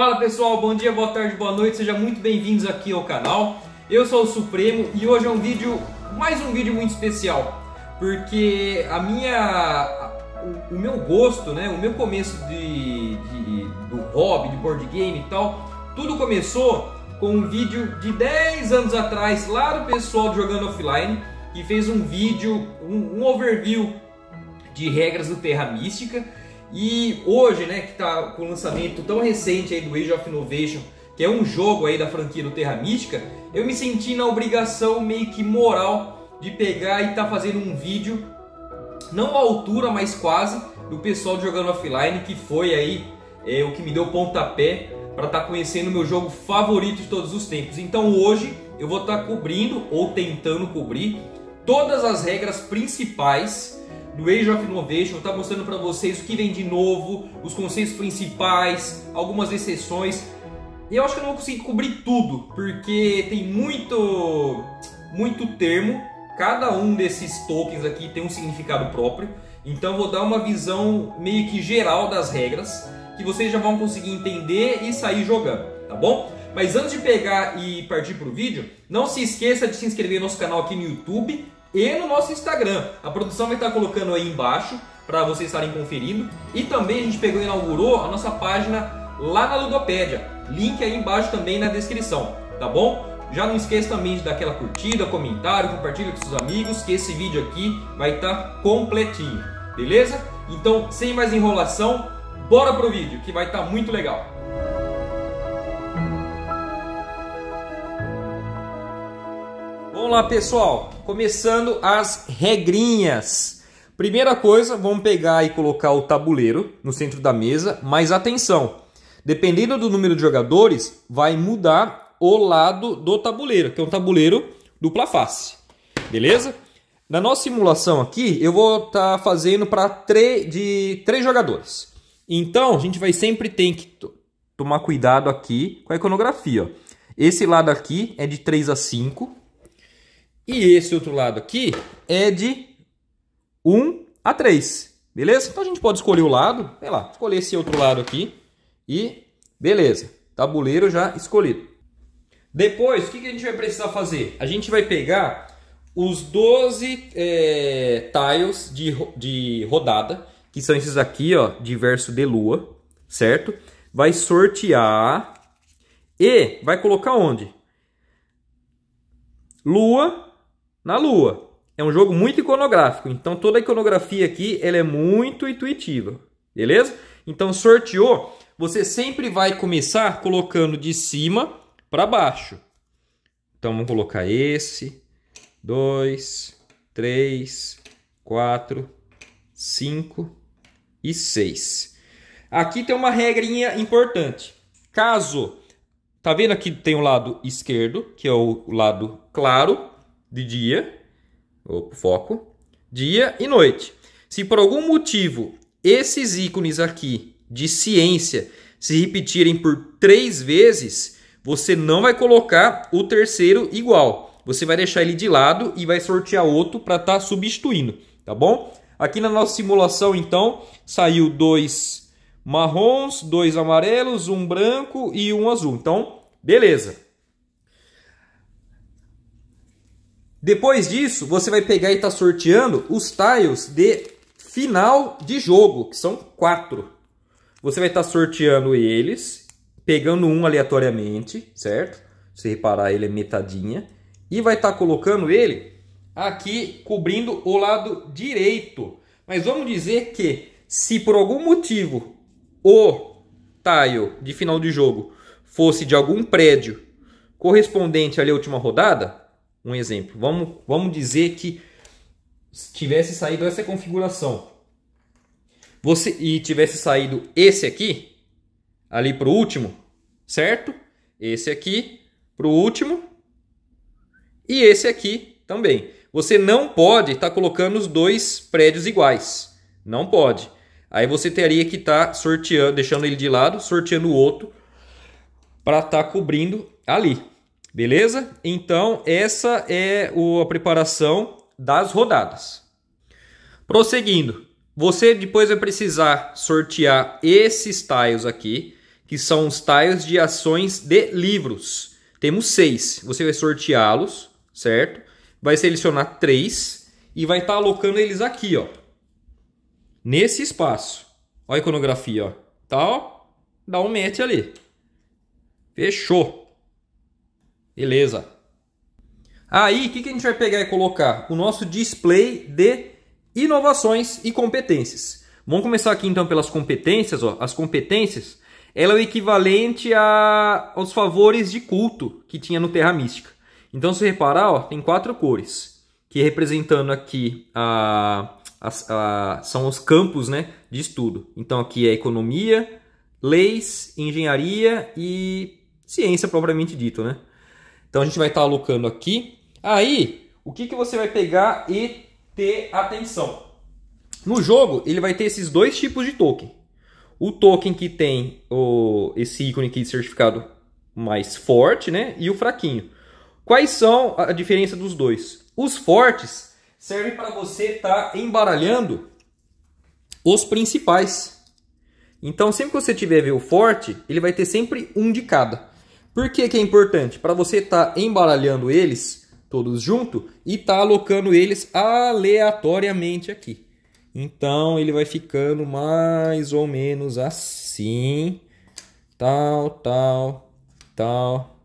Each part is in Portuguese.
Fala pessoal, bom dia, boa tarde, boa noite, sejam muito bem-vindos aqui ao canal. Eu sou o Supremo e hoje é um vídeo, mais um vídeo muito especial, porque a minha, o, meu gosto, né, o meu começo de, de, do hobby, de board game e tal, tudo começou com um vídeo de 10 anos atrás lá do pessoal Jogando Offline, que fez um vídeo, um, um overview de regras do Terra Mística, e hoje, né, que tá com o lançamento tão recente aí do Age of Innovation, que é um jogo aí da franquia do Terra Mística, eu me senti na obrigação meio que moral de pegar e tá fazendo um vídeo, não à altura, mas quase, do pessoal jogando offline, que foi aí é, o que me deu pontapé para estar tá conhecendo o meu jogo favorito de todos os tempos. Então hoje eu vou estar tá cobrindo, ou tentando cobrir, todas as regras principais do Age of Innovation, está mostrando para vocês o que vem de novo, os conceitos principais, algumas exceções. Eu acho que eu não vou conseguir cobrir tudo, porque tem muito, muito termo. Cada um desses tokens aqui tem um significado próprio. Então vou dar uma visão meio que geral das regras, que vocês já vão conseguir entender e sair jogando, tá bom? Mas antes de pegar e partir para o vídeo, não se esqueça de se inscrever no nosso canal aqui no YouTube, e no nosso Instagram. A produção vai estar colocando aí embaixo para vocês estarem conferindo. E também a gente pegou e inaugurou a nossa página lá na Ludopédia. Link aí embaixo também na descrição, tá bom? Já não esqueça também de dar aquela curtida, comentário, compartilha com seus amigos que esse vídeo aqui vai estar tá completinho, beleza? Então, sem mais enrolação, bora pro vídeo que vai estar tá muito legal. Vamos lá, pessoal. Começando as regrinhas. Primeira coisa, vamos pegar e colocar o tabuleiro no centro da mesa, mas atenção. Dependendo do número de jogadores, vai mudar o lado do tabuleiro, que é um tabuleiro dupla face. Beleza? Na nossa simulação aqui, eu vou estar tá fazendo para de três jogadores. Então, a gente vai sempre tem que tomar cuidado aqui com a iconografia. Ó. Esse lado aqui é de 3 a 5, e esse outro lado aqui é de 1 a 3. Beleza? Então a gente pode escolher o lado, sei lá, escolher esse outro lado aqui e beleza. Tabuleiro já escolhido. Depois, o que, a gente vai precisar fazer? A gente vai pegar os 12 é, tiles de, de rodada, que são esses aqui, ó, diverso de lua, certo? Vai sortear e vai colocar onde? Lua na Lua. É um jogo muito iconográfico, então toda a iconografia aqui ela é muito intuitiva, beleza? Então sorteou, você sempre vai começar colocando de cima para baixo. Então vamos colocar esse, dois, três, quatro, cinco e seis. Aqui tem uma regrinha importante. Caso, tá vendo aqui tem o lado esquerdo, que é o lado claro, de dia, opa, foco, dia e noite. Se por algum motivo esses ícones aqui de ciência se repetirem por três vezes, você não vai colocar o terceiro igual. Você vai deixar ele de lado e vai sortear outro para estar tá substituindo, tá bom? Aqui na nossa simulação, então, saiu dois marrons, dois amarelos, um branco e um azul. Então, beleza. Depois disso, você vai pegar e tá sorteando os tiles de final de jogo, que são quatro. Você vai estar tá sorteando eles, pegando um aleatoriamente, certo? Se reparar, ele é metadinha. E vai estar tá colocando ele aqui, cobrindo o lado direito. Mas vamos dizer que, se por algum motivo o tile de final de jogo fosse de algum prédio correspondente à última rodada, um exemplo. Vamos, vamos dizer que tivesse saído essa configuração você e tivesse saído esse aqui, ali para o último, certo? Esse aqui para o último e esse aqui também. Você não pode estar tá colocando os dois prédios iguais. Não pode. Aí você teria que estar tá sorteando, deixando ele de lado, sorteando o outro para estar tá cobrindo ali. Beleza? Então, essa é a preparação das rodadas. Prosseguindo, você depois vai precisar sortear esses tiles aqui, que são os tiles de ações de livros. Temos seis. Você vai sorteá-los, certo? Vai selecionar três e vai estar tá alocando eles aqui, ó. Nesse espaço. Olha a iconografia, ó. Tal, tá, dá um match ali. Fechou. Beleza. Aí, o que, que a gente vai pegar e colocar? O nosso display de inovações e competências. Vamos começar aqui então pelas competências. Ó. As competências, ela é o equivalente a, aos favores de culto que tinha no Terra Mística. Então, se reparar, ó, tem quatro cores, que representando aqui a, a, a, são os campos né, de estudo. Então, aqui é economia, leis, engenharia e ciência propriamente dito, né? Então a gente vai estar tá alocando aqui. Aí, o que, que você vai pegar e ter atenção? No jogo, ele vai ter esses dois tipos de token. O token que tem o, esse ícone aqui de certificado mais forte, né? E o fraquinho. Quais são a diferença dos dois? Os fortes servem para você estar tá embaralhando os principais. Então, sempre que você tiver ver o forte, ele vai ter sempre um de cada. Por que, que é importante? Para você estar tá embaralhando eles todos junto e estar tá alocando eles aleatoriamente aqui. Então ele vai ficando mais ou menos assim. Tal, tal, tal.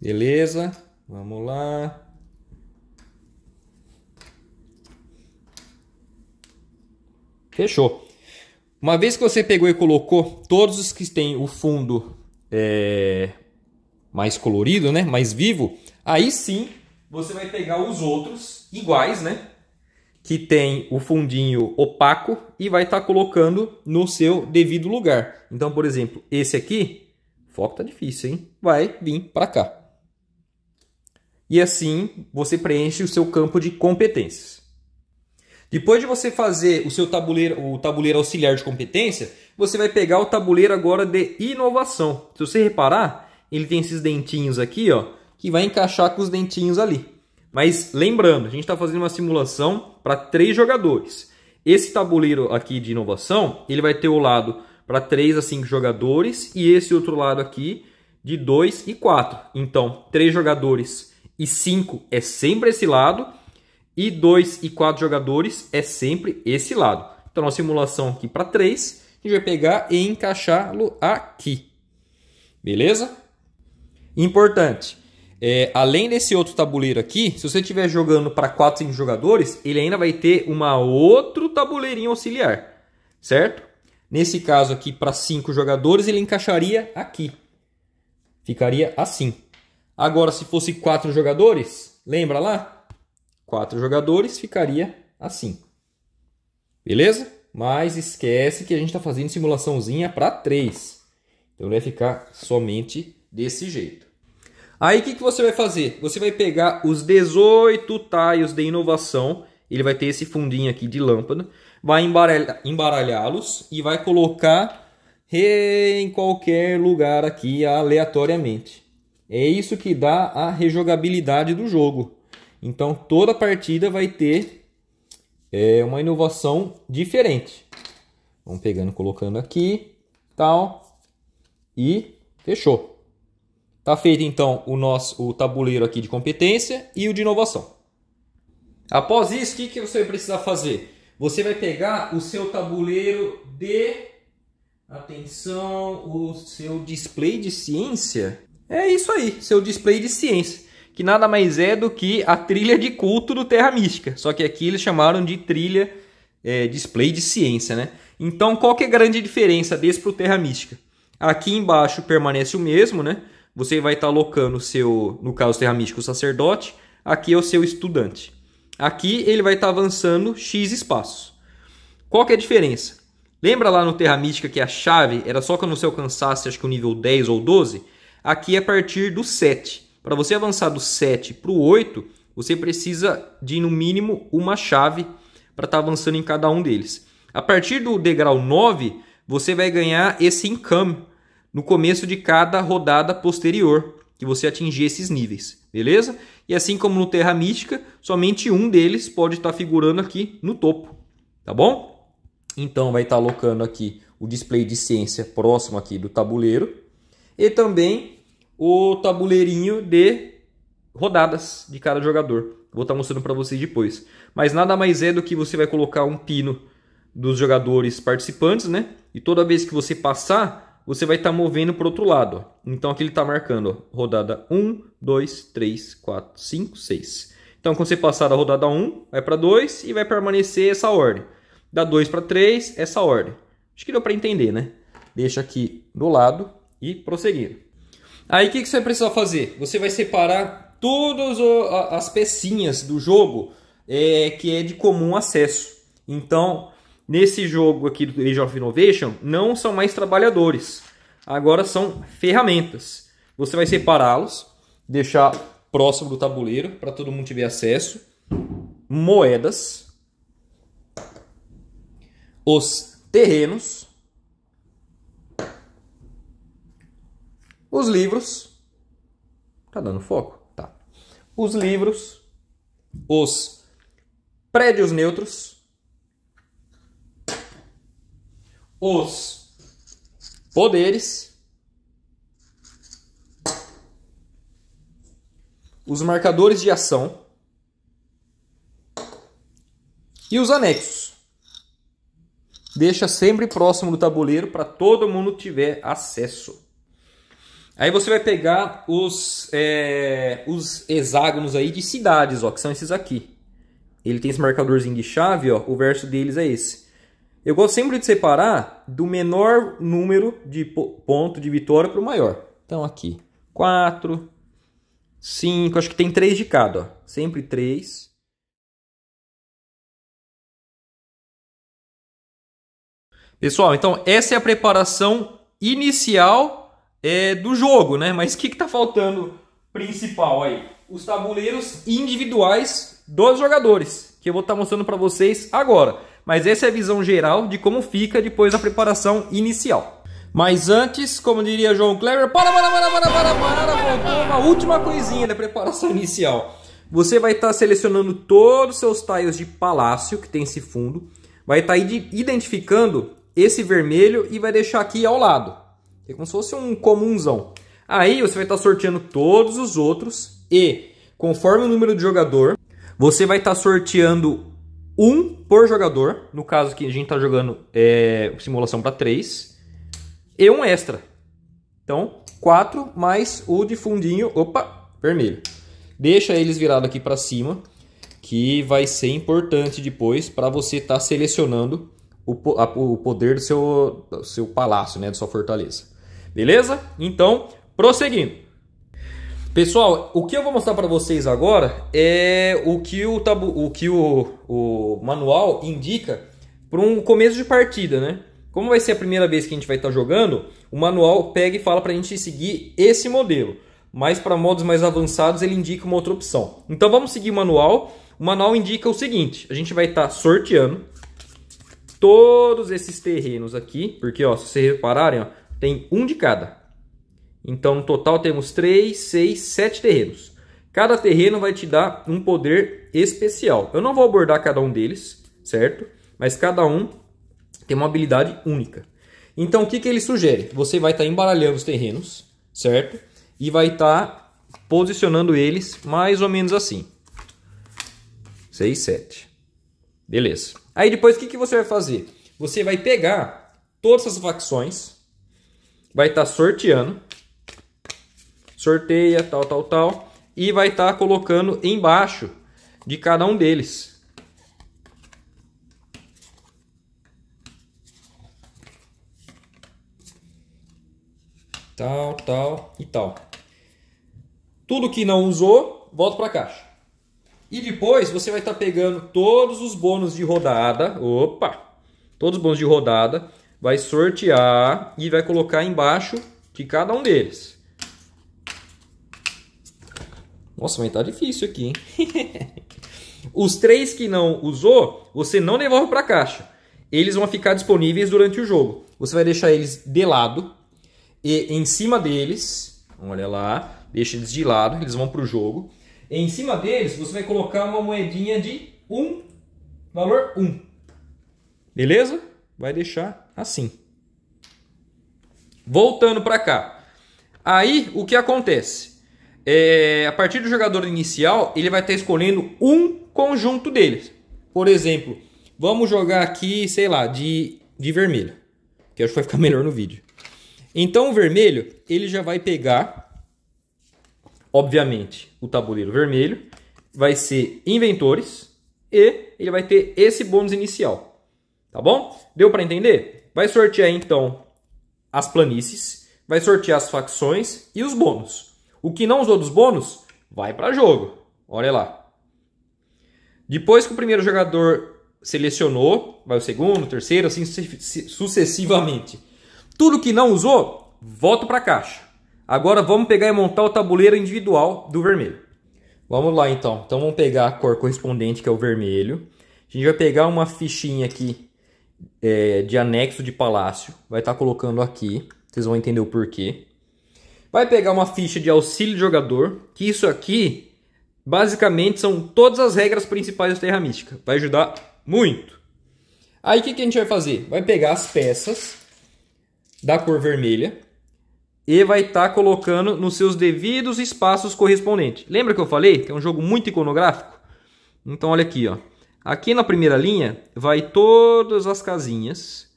Beleza? Vamos lá. Fechou. Uma vez que você pegou e colocou todos os que têm o fundo é, mais colorido, né? mais vivo, aí sim você vai pegar os outros iguais, né? Que tem o fundinho opaco e vai estar tá colocando no seu devido lugar. Então, por exemplo, esse aqui, foco tá difícil, hein? Vai vir para cá. E assim você preenche o seu campo de competências. Depois de você fazer o seu tabuleiro, o tabuleiro auxiliar de competência, você vai pegar o tabuleiro agora de inovação. Se você reparar, ele tem esses dentinhos aqui, ó, que vai encaixar com os dentinhos ali. Mas lembrando, a gente está fazendo uma simulação para três jogadores. Esse tabuleiro aqui de inovação, ele vai ter o lado para 3 a 5 jogadores e esse outro lado aqui de 2 e 4. Então, 3 jogadores e 5 é sempre esse lado e 2 e 4 jogadores é sempre esse lado. Então, nossa simulação aqui para 3, a gente vai pegar e encaixá-lo aqui. Beleza? Importante, é, além desse outro tabuleiro aqui, se você estiver jogando para 4, 5 jogadores, ele ainda vai ter uma outro tabuleirinho auxiliar, certo? Nesse caso aqui, para 5 jogadores, ele encaixaria aqui. Ficaria assim. Agora, se fosse 4 jogadores, lembra lá? quatro jogadores, ficaria assim. Beleza? Mas esquece que a gente está fazendo simulaçãozinha para três Então vai ficar somente desse jeito. Aí o que, que você vai fazer? Você vai pegar os 18 tiles de inovação. Ele vai ter esse fundinho aqui de lâmpada. Vai embaralhá-los e vai colocar em qualquer lugar aqui aleatoriamente. É isso que dá a rejogabilidade do jogo. Então toda partida vai ter é, uma inovação diferente. Vamos pegando, colocando aqui, tal e fechou. Tá feito então o nosso o tabuleiro aqui de competência e o de inovação. Após isso, o que, que você vai precisar fazer? Você vai pegar o seu tabuleiro de atenção, o seu display de ciência. É isso aí, seu display de ciência que nada mais é do que a trilha de culto do Terra Mística. Só que aqui eles chamaram de trilha é, display de ciência, né? Então, qual que é a grande diferença desse para o Terra Mística? Aqui embaixo permanece o mesmo, né? Você vai estar tá alocando o seu, no caso Terra Mística, o sacerdote. Aqui é o seu estudante. Aqui ele vai estar tá avançando X espaços. Qual que é a diferença? Lembra lá no Terra Mística que a chave era só quando você alcançasse, acho que o nível 10 ou 12? Aqui é a partir do 7. Para você avançar do 7 para o 8, você precisa de no mínimo uma chave para estar tá avançando em cada um deles. A partir do degrau 9, você vai ganhar esse income no começo de cada rodada posterior que você atingir esses níveis, beleza? E assim como no Terra Mística, somente um deles pode estar tá figurando aqui no topo, tá bom? Então vai estar tá alocando aqui o display de ciência próximo aqui do tabuleiro e também o tabuleirinho de rodadas de cada jogador. Vou estar tá mostrando para vocês depois. Mas nada mais é do que você vai colocar um pino dos jogadores participantes, né? E toda vez que você passar, você vai estar tá movendo para o outro lado. Ó. Então aqui ele está marcando ó, rodada 1, 2, 3, 4, 5, 6. Então quando você passar da rodada 1, vai para 2 e vai permanecer essa ordem. Da 2 para 3, essa ordem. Acho que deu para entender, né? Deixa aqui do lado e prosseguir. Aí o que, que você vai precisar fazer? Você vai separar todas as pecinhas do jogo é, que é de comum acesso. Então, nesse jogo aqui do Age of Innovation, não são mais trabalhadores. Agora são ferramentas. Você vai separá-los, deixar próximo do tabuleiro para todo mundo tiver acesso. Moedas. Os terrenos Os livros. Tá dando foco? Tá. Os livros, os prédios neutros, os poderes, os marcadores de ação e os anexos. Deixa sempre próximo do tabuleiro para todo mundo tiver acesso. Aí você vai pegar os, é, os hexágonos aí de cidades, ó, que são esses aqui. Ele tem esse marcadorzinho de chave, ó, o verso deles é esse. Eu gosto sempre de separar do menor número de ponto de vitória para o maior. Então aqui, 4, 5, acho que tem 3 de cada, ó. sempre 3. Pessoal, então essa é a preparação inicial é, do jogo, né? Mas o que está faltando principal aí? Os tabuleiros individuais dos jogadores, que eu vou estar tá mostrando para vocês agora. Mas essa é a visão geral de como fica depois da preparação inicial. Mas antes, como diria João Kleber, para, para, para, para, para, para, uma última coisinha da preparação inicial. Você vai estar tá selecionando todos os seus tiles de palácio, que tem esse fundo, vai estar tá identificando esse vermelho e vai deixar aqui ao lado. É como se fosse um comunzão. Aí você vai estar tá sorteando todos os outros e, conforme o número de jogador, você vai estar tá sorteando um por jogador. No caso que a gente está jogando é, simulação para três. E um extra. Então, quatro mais o de fundinho, opa, vermelho. Deixa eles virado aqui para cima, que vai ser importante depois para você estar tá selecionando o, a, o poder do seu, do seu palácio, né, da sua fortaleza. Beleza? Então, prosseguindo. Pessoal, o que eu vou mostrar para vocês agora é o que o, tabu, o, que o, o manual indica para um começo de partida, né? Como vai ser a primeira vez que a gente vai estar tá jogando, o manual pega e fala para a gente seguir esse modelo. Mas para modos mais avançados ele indica uma outra opção. Então vamos seguir o manual. O manual indica o seguinte, a gente vai estar tá sorteando todos esses terrenos aqui, porque ó, se vocês repararem, ó, tem um de cada. Então, no total, temos 3, 6, 7 terrenos. Cada terreno vai te dar um poder especial. Eu não vou abordar cada um deles, certo? Mas cada um tem uma habilidade única. Então, o que, que ele sugere? Você vai estar tá embaralhando os terrenos, certo? E vai estar tá posicionando eles mais ou menos assim. 6, 7. Beleza. Aí depois, o que, que você vai fazer? Você vai pegar todas as facções, vai estar tá sorteando. Sorteia, tal, tal, tal. E vai estar tá colocando embaixo de cada um deles. Tal, tal e tal. Tudo que não usou, volta para a caixa. E depois você vai estar tá pegando todos os bônus de rodada. Opa! Todos os bônus de rodada vai sortear e vai colocar embaixo de cada um deles. Nossa, mas tá difícil aqui, hein? Os três que não usou, você não devolve para a caixa. Eles vão ficar disponíveis durante o jogo. Você vai deixar eles de lado e em cima deles, olha lá, deixa eles de lado, eles vão para o jogo. E em cima deles, você vai colocar uma moedinha de 1, um, valor 1. Um. Beleza? Vai deixar assim. Voltando para cá. Aí o que acontece? É, a partir do jogador inicial, ele vai estar escolhendo um conjunto deles. Por exemplo, vamos jogar aqui, sei lá, de, de vermelho. Que acho que vai ficar melhor no vídeo. Então o vermelho, ele já vai pegar, obviamente, o tabuleiro vermelho. Vai ser inventores e ele vai ter esse bônus inicial. Tá bom? Deu para entender? Vai sortear então as planícies, vai sortear as facções e os bônus. O que não usou dos bônus, vai para jogo. Olha lá. Depois que o primeiro jogador selecionou, vai o segundo, o terceiro, assim sucessivamente. Tudo que não usou, volta para a caixa. Agora vamos pegar e montar o tabuleiro individual do vermelho. Vamos lá então. Então vamos pegar a cor correspondente, que é o vermelho. A gente vai pegar uma fichinha aqui é, de anexo de palácio. Vai estar tá colocando aqui, vocês vão entender o porquê. Vai pegar uma ficha de auxílio de jogador, que isso aqui basicamente são todas as regras principais da Terra Mística. Vai ajudar muito. Aí o que, que a gente vai fazer? Vai pegar as peças da cor vermelha e vai estar tá colocando nos seus devidos espaços correspondentes. Lembra que eu falei que é um jogo muito iconográfico? Então olha aqui, ó. Aqui na primeira linha vai todas as casinhas.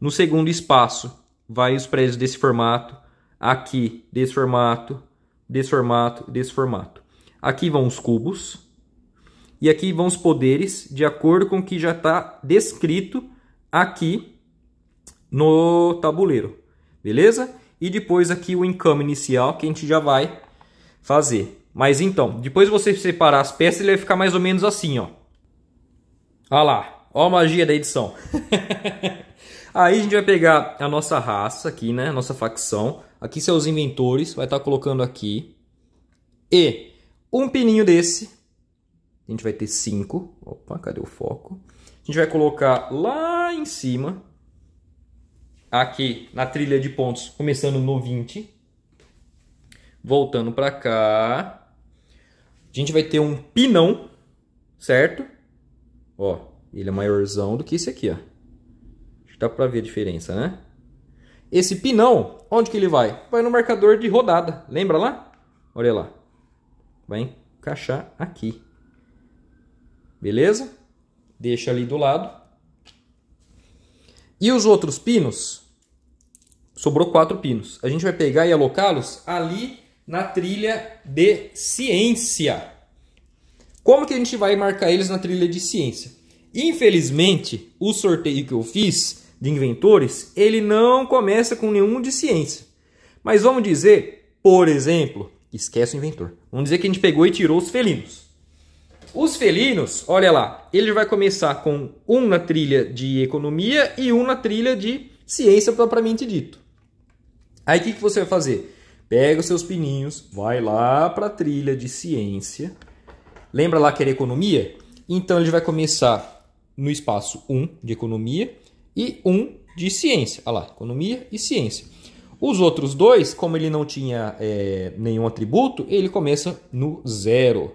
No segundo espaço vai os prédios desse formato, aqui desse formato, desse formato, desse formato. Aqui vão os cubos e aqui vão os poderes de acordo com o que já está descrito aqui no tabuleiro, beleza? E depois aqui o encame inicial que a gente já vai fazer. Mas então, depois você separar as peças, ele vai ficar mais ou menos assim, ó. Olha lá, ó a magia da edição. Aí a gente vai pegar a nossa raça aqui, né? A nossa facção. Aqui são os inventores, vai estar tá colocando aqui. E um pininho desse. A gente vai ter cinco. Opa, cadê o foco? A gente vai colocar lá em cima. Aqui na trilha de pontos, começando no 20. Voltando para cá. A gente vai ter um pinão, certo? Ó, ele é maiorzão do que esse aqui, ó. Acho que dá pra ver a diferença, né? Esse pinão, onde que ele vai? Vai no marcador de rodada, lembra lá? Olha lá. Vai encaixar aqui. Beleza? Deixa ali do lado. E os outros pinos? Sobrou quatro pinos. A gente vai pegar e alocá-los ali na trilha de ciência. Como que a gente vai marcar eles na trilha de ciência? Infelizmente, o sorteio que eu fiz de inventores, ele não começa com nenhum de ciência. Mas vamos dizer, por exemplo, esquece o inventor. Vamos dizer que a gente pegou e tirou os felinos. Os felinos, olha lá, ele vai começar com um na trilha de economia e um na trilha de ciência propriamente dito. Aí o que, que você vai fazer? Pega os seus pininhos, vai lá para a trilha de ciência, Lembra lá que era economia? Então ele vai começar no espaço 1 de economia e 1 de ciência. Olha lá, economia e ciência. Os outros dois, como ele não tinha é, nenhum atributo, ele começa no zero.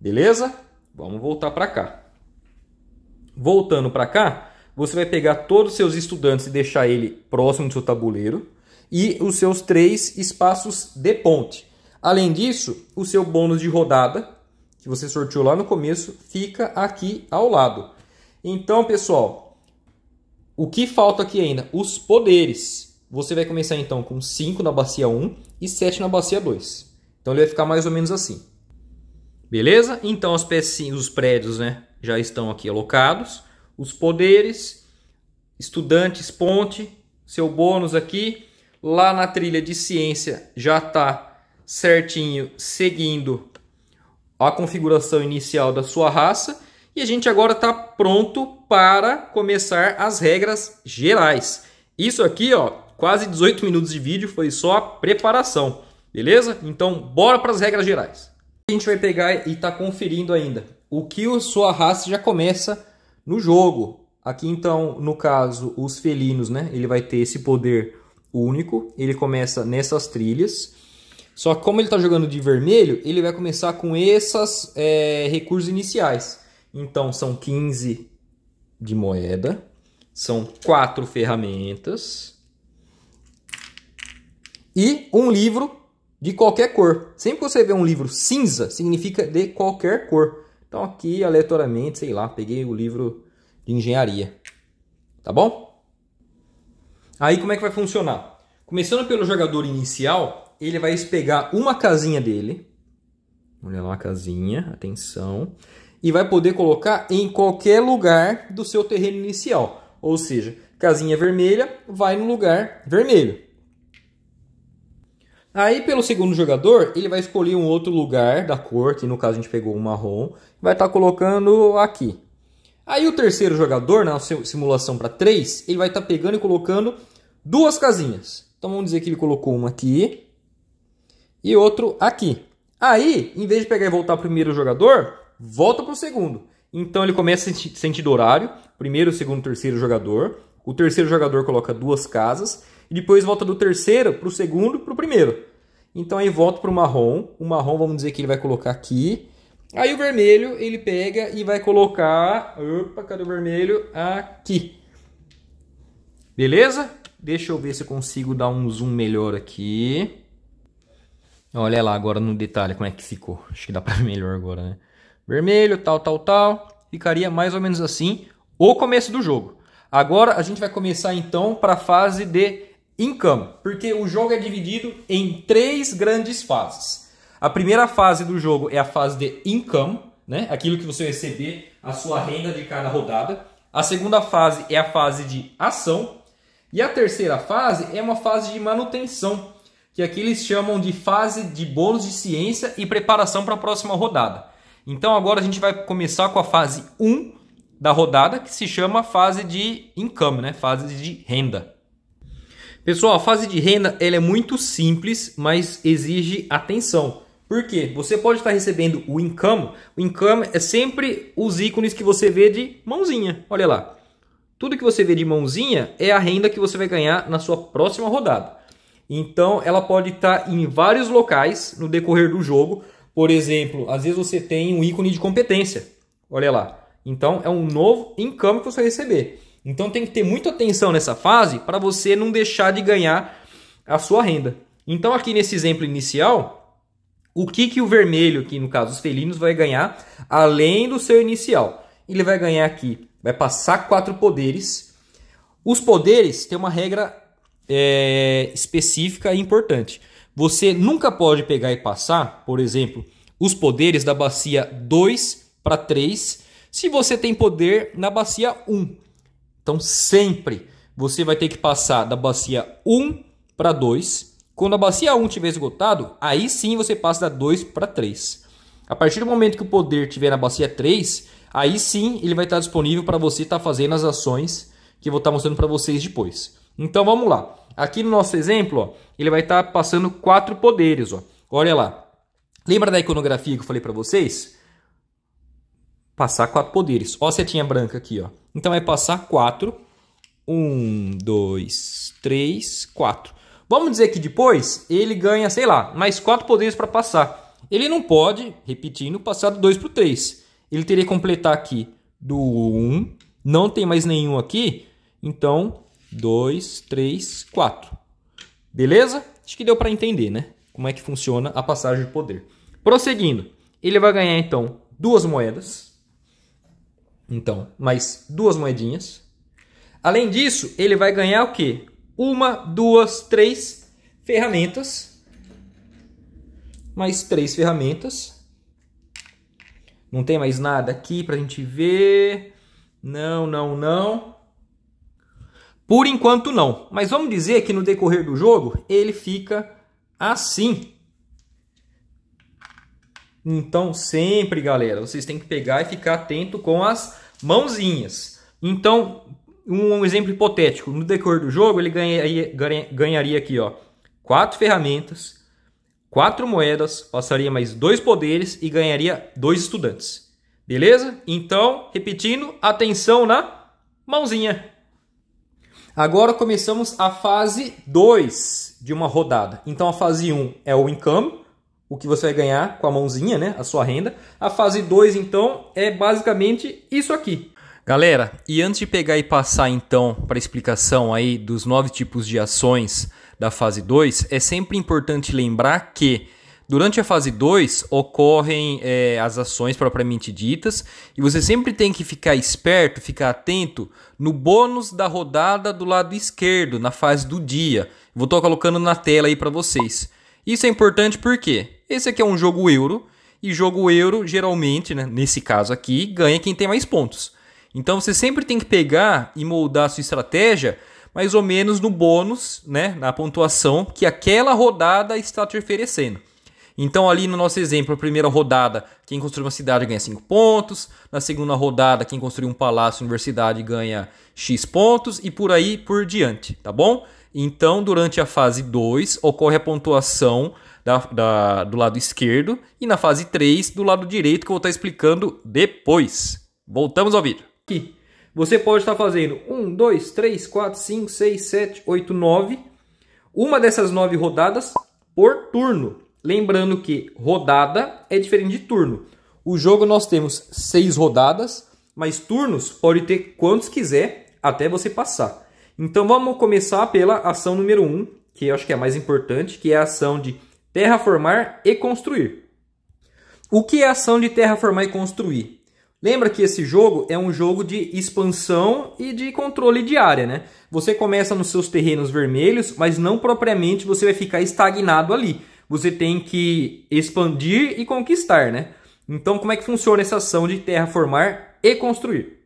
Beleza? Vamos voltar para cá. Voltando para cá, você vai pegar todos os seus estudantes e deixar ele próximo do seu tabuleiro e os seus três espaços de ponte. Além disso, o seu bônus de rodada, que você sortiu lá no começo fica aqui ao lado. Então, pessoal, o que falta aqui ainda? Os poderes. Você vai começar então com 5 na bacia 1 e 7 na bacia 2. Então ele vai ficar mais ou menos assim. Beleza? Então as pecinhas, os prédios né, já estão aqui alocados. Os poderes, estudantes, ponte, seu bônus aqui. Lá na trilha de ciência já está certinho seguindo a configuração inicial da sua raça e a gente agora está pronto para começar as regras gerais. Isso aqui, ó, quase 18 minutos de vídeo, foi só a preparação, beleza? Então, bora para as regras gerais. A gente vai pegar e tá conferindo ainda o que a sua raça já começa no jogo. Aqui, então, no caso, os felinos, né? Ele vai ter esse poder único, ele começa nessas trilhas. Só que como ele está jogando de vermelho, ele vai começar com esses é, recursos iniciais. Então são 15 de moeda, são quatro ferramentas e um livro de qualquer cor. Sempre que você vê um livro cinza, significa de qualquer cor. Então aqui, aleatoriamente, sei lá, peguei o livro de engenharia. Tá bom? Aí como é que vai funcionar? Começando pelo jogador inicial, ele vai pegar uma casinha dele. Olha lá, uma casinha, atenção. E vai poder colocar em qualquer lugar do seu terreno inicial. Ou seja, casinha vermelha vai no lugar vermelho. Aí, pelo segundo jogador, ele vai escolher um outro lugar da cor. Que no caso a gente pegou um marrom, vai estar tá colocando aqui. Aí o terceiro jogador, na simulação para três, ele vai estar tá pegando e colocando duas casinhas. Então vamos dizer que ele colocou uma aqui e outro aqui. Aí, em vez de pegar e voltar para o primeiro jogador, volta para o segundo. Então ele começa sentido horário, primeiro, segundo, terceiro jogador. O terceiro jogador coloca duas casas e depois volta do terceiro para o segundo para o primeiro. Então aí volta para o marrom. O marrom, vamos dizer que ele vai colocar aqui. Aí o vermelho ele pega e vai colocar. Opa, cadê o vermelho? Aqui. Beleza? Deixa eu ver se eu consigo dar um zoom melhor aqui. Olha lá agora no detalhe como é que ficou. Acho que dá para ver melhor agora, né? Vermelho, tal, tal, tal. Ficaria mais ou menos assim o começo do jogo. Agora a gente vai começar então para a fase de in cam, porque o jogo é dividido em três grandes fases. A primeira fase do jogo é a fase de in cam, né? aquilo que você receber a sua renda de cada rodada. A segunda fase é a fase de ação. E a terceira fase é uma fase de manutenção, que aqui eles chamam de fase de bônus de ciência e preparação para a próxima rodada. Então agora a gente vai começar com a fase 1 da rodada, que se chama fase de income, né? fase de renda. Pessoal, a fase de renda ela é muito simples, mas exige atenção. Por quê? Você pode estar recebendo o income. O income é sempre os ícones que você vê de mãozinha. Olha lá. Tudo que você vê de mãozinha é a renda que você vai ganhar na sua próxima rodada. Então, ela pode estar tá em vários locais no decorrer do jogo. Por exemplo, às vezes você tem um ícone de competência. Olha lá. Então, é um novo encanto que você vai receber. Então, tem que ter muita atenção nessa fase para você não deixar de ganhar a sua renda. Então, aqui nesse exemplo inicial, o que, que o vermelho, aqui no caso os felinos, vai ganhar além do seu inicial? Ele vai ganhar aqui, vai passar quatro poderes. Os poderes têm uma regra é, específica e importante. Você nunca pode pegar e passar, por exemplo, os poderes da bacia 2 para 3, se você tem poder na bacia 1. Então sempre você vai ter que passar da bacia 1 para 2. Quando a bacia 1 tiver esgotado, aí sim você passa da 2 para 3. A partir do momento que o poder estiver na bacia 3, aí sim ele vai estar disponível para você estar tá fazendo as ações que eu vou estar tá mostrando para vocês depois. Então vamos lá. Aqui no nosso exemplo, ó, ele vai estar tá passando quatro poderes. Ó. Olha lá. Lembra da iconografia que eu falei para vocês? Passar quatro poderes. Ó a setinha branca aqui. Ó. Então, vai passar quatro. Um, dois, três, quatro. Vamos dizer que depois ele ganha, sei lá, mais quatro poderes para passar. Ele não pode, repetindo, passar do 2 para o 3. Ele teria que completar aqui do 1. Um, não tem mais nenhum aqui. Então, 2, 3, 4. Beleza? Acho que deu para entender, né? Como é que funciona a passagem de poder. Prosseguindo, ele vai ganhar então duas moedas. Então, mais duas moedinhas. Além disso, ele vai ganhar o quê? Uma, duas, três ferramentas. Mais três ferramentas. Não tem mais nada aqui para a gente ver. Não, não, não. Por enquanto não, mas vamos dizer que no decorrer do jogo ele fica assim. Então sempre, galera, vocês têm que pegar e ficar atento com as mãozinhas. Então, um exemplo hipotético, no decorrer do jogo ele ganharia, ganharia aqui, ó, quatro ferramentas, quatro moedas, passaria mais dois poderes e ganharia dois estudantes. Beleza? Então, repetindo, atenção na mãozinha. Agora começamos a fase 2 de uma rodada. Então a fase 1 é o income, o que você vai ganhar com a mãozinha, né, a sua renda. A fase 2 então é basicamente isso aqui. Galera, e antes de pegar e passar então para a explicação aí dos nove tipos de ações da fase 2, é sempre importante lembrar que Durante a fase 2, ocorrem é, as ações propriamente ditas e você sempre tem que ficar esperto, ficar atento no bônus da rodada do lado esquerdo, na fase do dia. Vou estar colocando na tela aí para vocês. Isso é importante porque esse aqui é um jogo euro e jogo euro geralmente, né, nesse caso aqui, ganha quem tem mais pontos. Então você sempre tem que pegar e moldar a sua estratégia mais ou menos no bônus, né, na pontuação que aquela rodada está te oferecendo. Então, ali no nosso exemplo, a primeira rodada, quem construiu uma cidade ganha 5 pontos. Na segunda rodada, quem construiu um palácio, universidade ganha X pontos e por aí por diante, tá bom? Então, durante a fase 2, ocorre a pontuação da, da, do lado esquerdo e na fase 3, do lado direito, que eu vou estar explicando depois. Voltamos ao vídeo. Aqui, você pode estar fazendo 1, 2, 3, 4, 5, 6, 7, 8, 9. Uma dessas 9 rodadas por turno. Lembrando que rodada é diferente de turno. O jogo nós temos seis rodadas, mas turnos pode ter quantos quiser até você passar. Então vamos começar pela ação número 1, um, que eu acho que é a mais importante, que é a ação de terraformar e construir. O que é a ação de terraformar e construir? Lembra que esse jogo é um jogo de expansão e de controle de área, né? Você começa nos seus terrenos vermelhos, mas não propriamente você vai ficar estagnado ali você tem que expandir e conquistar, né? Então, como é que funciona essa ação de terraformar e construir?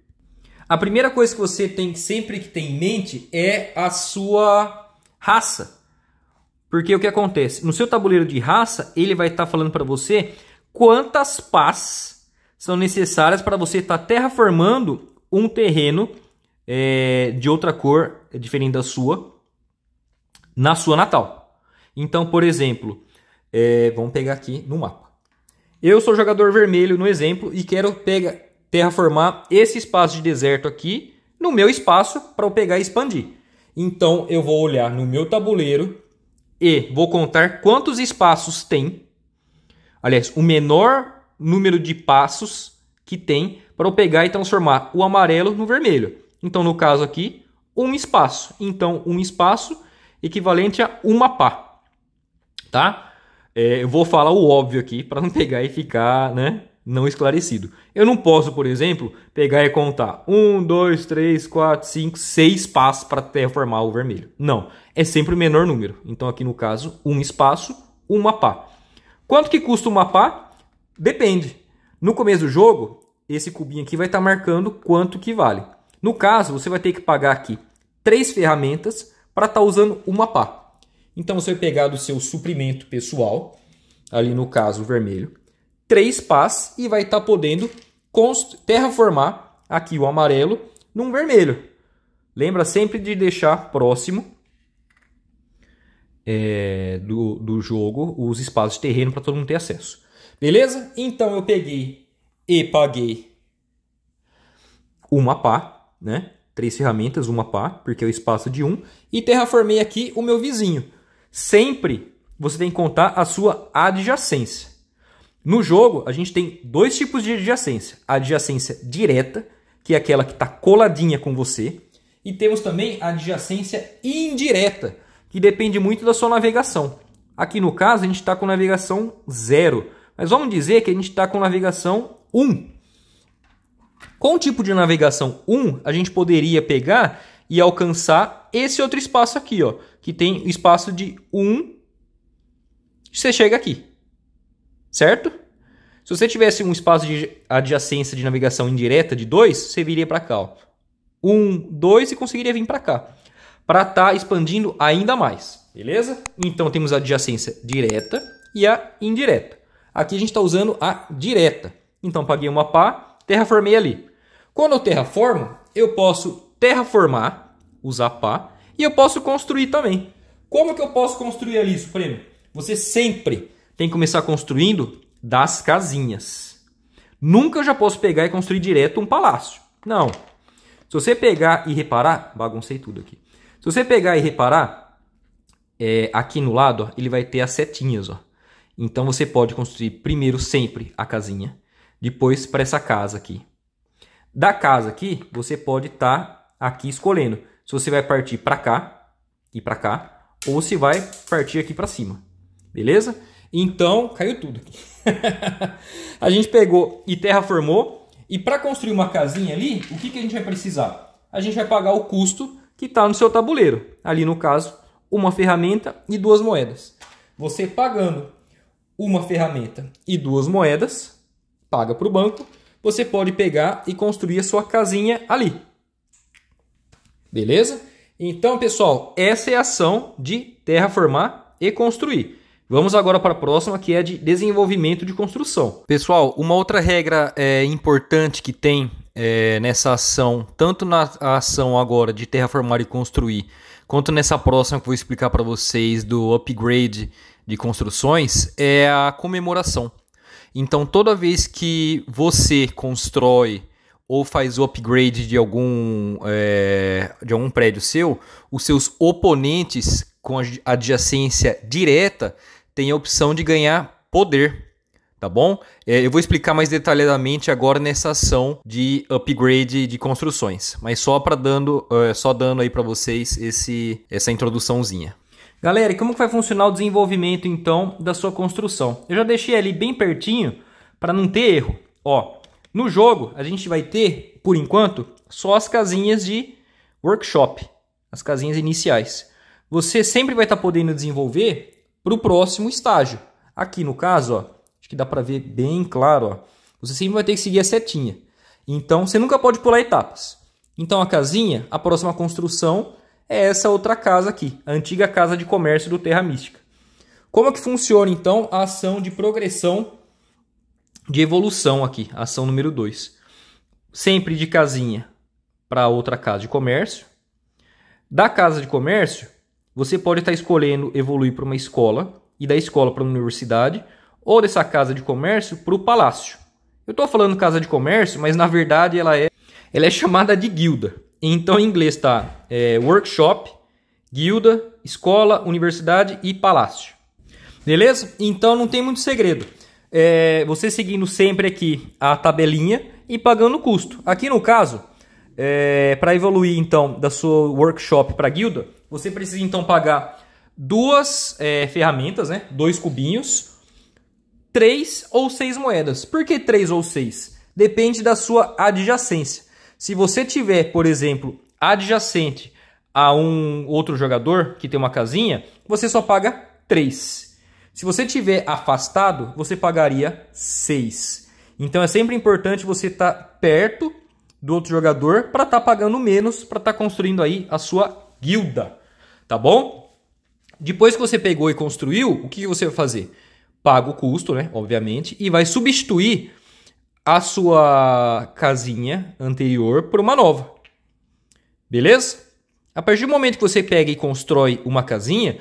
A primeira coisa que você tem que sempre que tem em mente é a sua raça. Porque o que acontece? No seu tabuleiro de raça, ele vai estar tá falando para você quantas pás são necessárias para você estar tá terraformando um terreno é, de outra cor, é diferente da sua, na sua natal. Então, por exemplo, é, vamos pegar aqui no mapa. Eu sou jogador vermelho no exemplo e quero pega, terraformar esse espaço de deserto aqui no meu espaço para eu pegar e expandir. Então eu vou olhar no meu tabuleiro e vou contar quantos espaços tem. Aliás, o menor número de passos que tem para eu pegar e transformar o amarelo no vermelho. Então, no caso aqui, um espaço. Então, um espaço equivalente a uma pá. Tá? É, eu vou falar o óbvio aqui para não pegar e ficar, né? Não esclarecido. Eu não posso, por exemplo, pegar e contar um, dois, três, quatro, cinco, seis passos para terraformar o vermelho. Não. É sempre o menor número. Então, aqui no caso, um espaço, uma pá. Quanto que custa uma pá? Depende. No começo do jogo, esse cubinho aqui vai estar tá marcando quanto que vale. No caso, você vai ter que pagar aqui três ferramentas para estar tá usando uma pá. Então você vai pegar do seu suprimento pessoal, ali no caso vermelho, três pás e vai estar tá podendo terraformar aqui o amarelo num vermelho. Lembra sempre de deixar próximo é, do, do jogo os espaços de terreno para todo mundo ter acesso. Beleza? Então eu peguei e paguei uma pá, né? Três ferramentas, uma pá, porque é o espaço de um, e terraformei aqui o meu vizinho sempre você tem que contar a sua adjacência. No jogo, a gente tem dois tipos de adjacência: a adjacência direta, que é aquela que está coladinha com você, e temos também a adjacência indireta, que depende muito da sua navegação. Aqui no caso, a gente está com navegação 0, mas vamos dizer que a gente está com navegação 1. Um. Com o tipo de navegação 1, um, a gente poderia pegar e alcançar esse outro espaço aqui, ó, que tem espaço de 1, você chega aqui. Certo? Se você tivesse um espaço de adjacência de navegação indireta de 2, você viria para cá, ó. 1, 2 e conseguiria vir para cá. Para estar tá expandindo ainda mais, beleza? Então temos a adjacência direta e a indireta. Aqui a gente está usando a direta. Então paguei uma pá, terraformei ali. Quando eu terraformo, eu posso terraformar, usar pá, e eu posso construir também. Como que eu posso construir ali, Supremo? Você sempre tem que começar construindo das casinhas. Nunca eu já posso pegar e construir direto um palácio. Não. Se você pegar e reparar, baguncei tudo aqui. Se você pegar e reparar, é, aqui no lado, ó, ele vai ter as setinhas. Ó. Então você pode construir primeiro sempre a casinha, depois para essa casa aqui. Da casa aqui, você pode estar tá aqui escolhendo se você vai partir para cá e para cá ou se vai partir aqui para cima. Beleza? Então, caiu tudo aqui. a gente pegou e terraformou. E para construir uma casinha ali, o que, que a gente vai precisar? A gente vai pagar o custo que está no seu tabuleiro. Ali, no caso, uma ferramenta e duas moedas. Você pagando uma ferramenta e duas moedas, paga para o banco, você pode pegar e construir a sua casinha ali. Beleza? Então, pessoal, essa é a ação de terraformar e construir. Vamos agora para a próxima, que é de desenvolvimento de construção. Pessoal, uma outra regra é, importante que tem é, nessa ação, tanto na ação agora de terraformar e construir, quanto nessa próxima que eu vou explicar para vocês do upgrade de construções, é a comemoração. Então, toda vez que você constrói ou faz o upgrade de algum, é, de algum prédio seu, os seus oponentes com adjacência direta têm a opção de ganhar poder. Tá bom? É, eu vou explicar mais detalhadamente agora nessa ação de upgrade de construções, mas só para dando, é, só dando aí para vocês esse, essa introduçãozinha. Galera, e como que vai funcionar o desenvolvimento então da sua construção? Eu já deixei ali bem pertinho para não ter erro. Ó, no jogo, a gente vai ter, por enquanto, só as casinhas de workshop, as casinhas iniciais. Você sempre vai estar tá podendo desenvolver para o próximo estágio. Aqui no caso, ó, acho que dá para ver bem claro, ó, você sempre vai ter que seguir a setinha. Então, você nunca pode pular etapas. Então, a casinha, a próxima construção é essa outra casa aqui, a antiga casa de comércio do Terra Mística. Como é que funciona, então, a ação de progressão de evolução aqui, ação número 2. Sempre de casinha para outra casa de comércio. Da casa de comércio, você pode estar tá escolhendo evoluir para uma escola e da escola para uma universidade ou dessa casa de comércio para o palácio. Eu estou falando casa de comércio, mas na verdade ela é, ela é chamada de guilda. Então em inglês está é, workshop, guilda, escola, universidade e palácio. Beleza? Então não tem muito segredo é, você seguindo sempre aqui a tabelinha e pagando o custo. Aqui no caso, é, para evoluir então da sua workshop para guilda, você precisa então pagar duas é, ferramentas, né? dois cubinhos, três ou seis moedas. Por que três ou seis? Depende da sua adjacência. Se você tiver, por exemplo, adjacente a um outro jogador que tem uma casinha, você só paga três. Se você tiver afastado, você pagaria 6. Então é sempre importante você estar tá perto do outro jogador para estar tá pagando menos, para estar tá construindo aí a sua guilda, tá bom? Depois que você pegou e construiu, o que você vai fazer? Paga o custo, né, obviamente, e vai substituir a sua casinha anterior por uma nova. Beleza? A partir do momento que você pega e constrói uma casinha,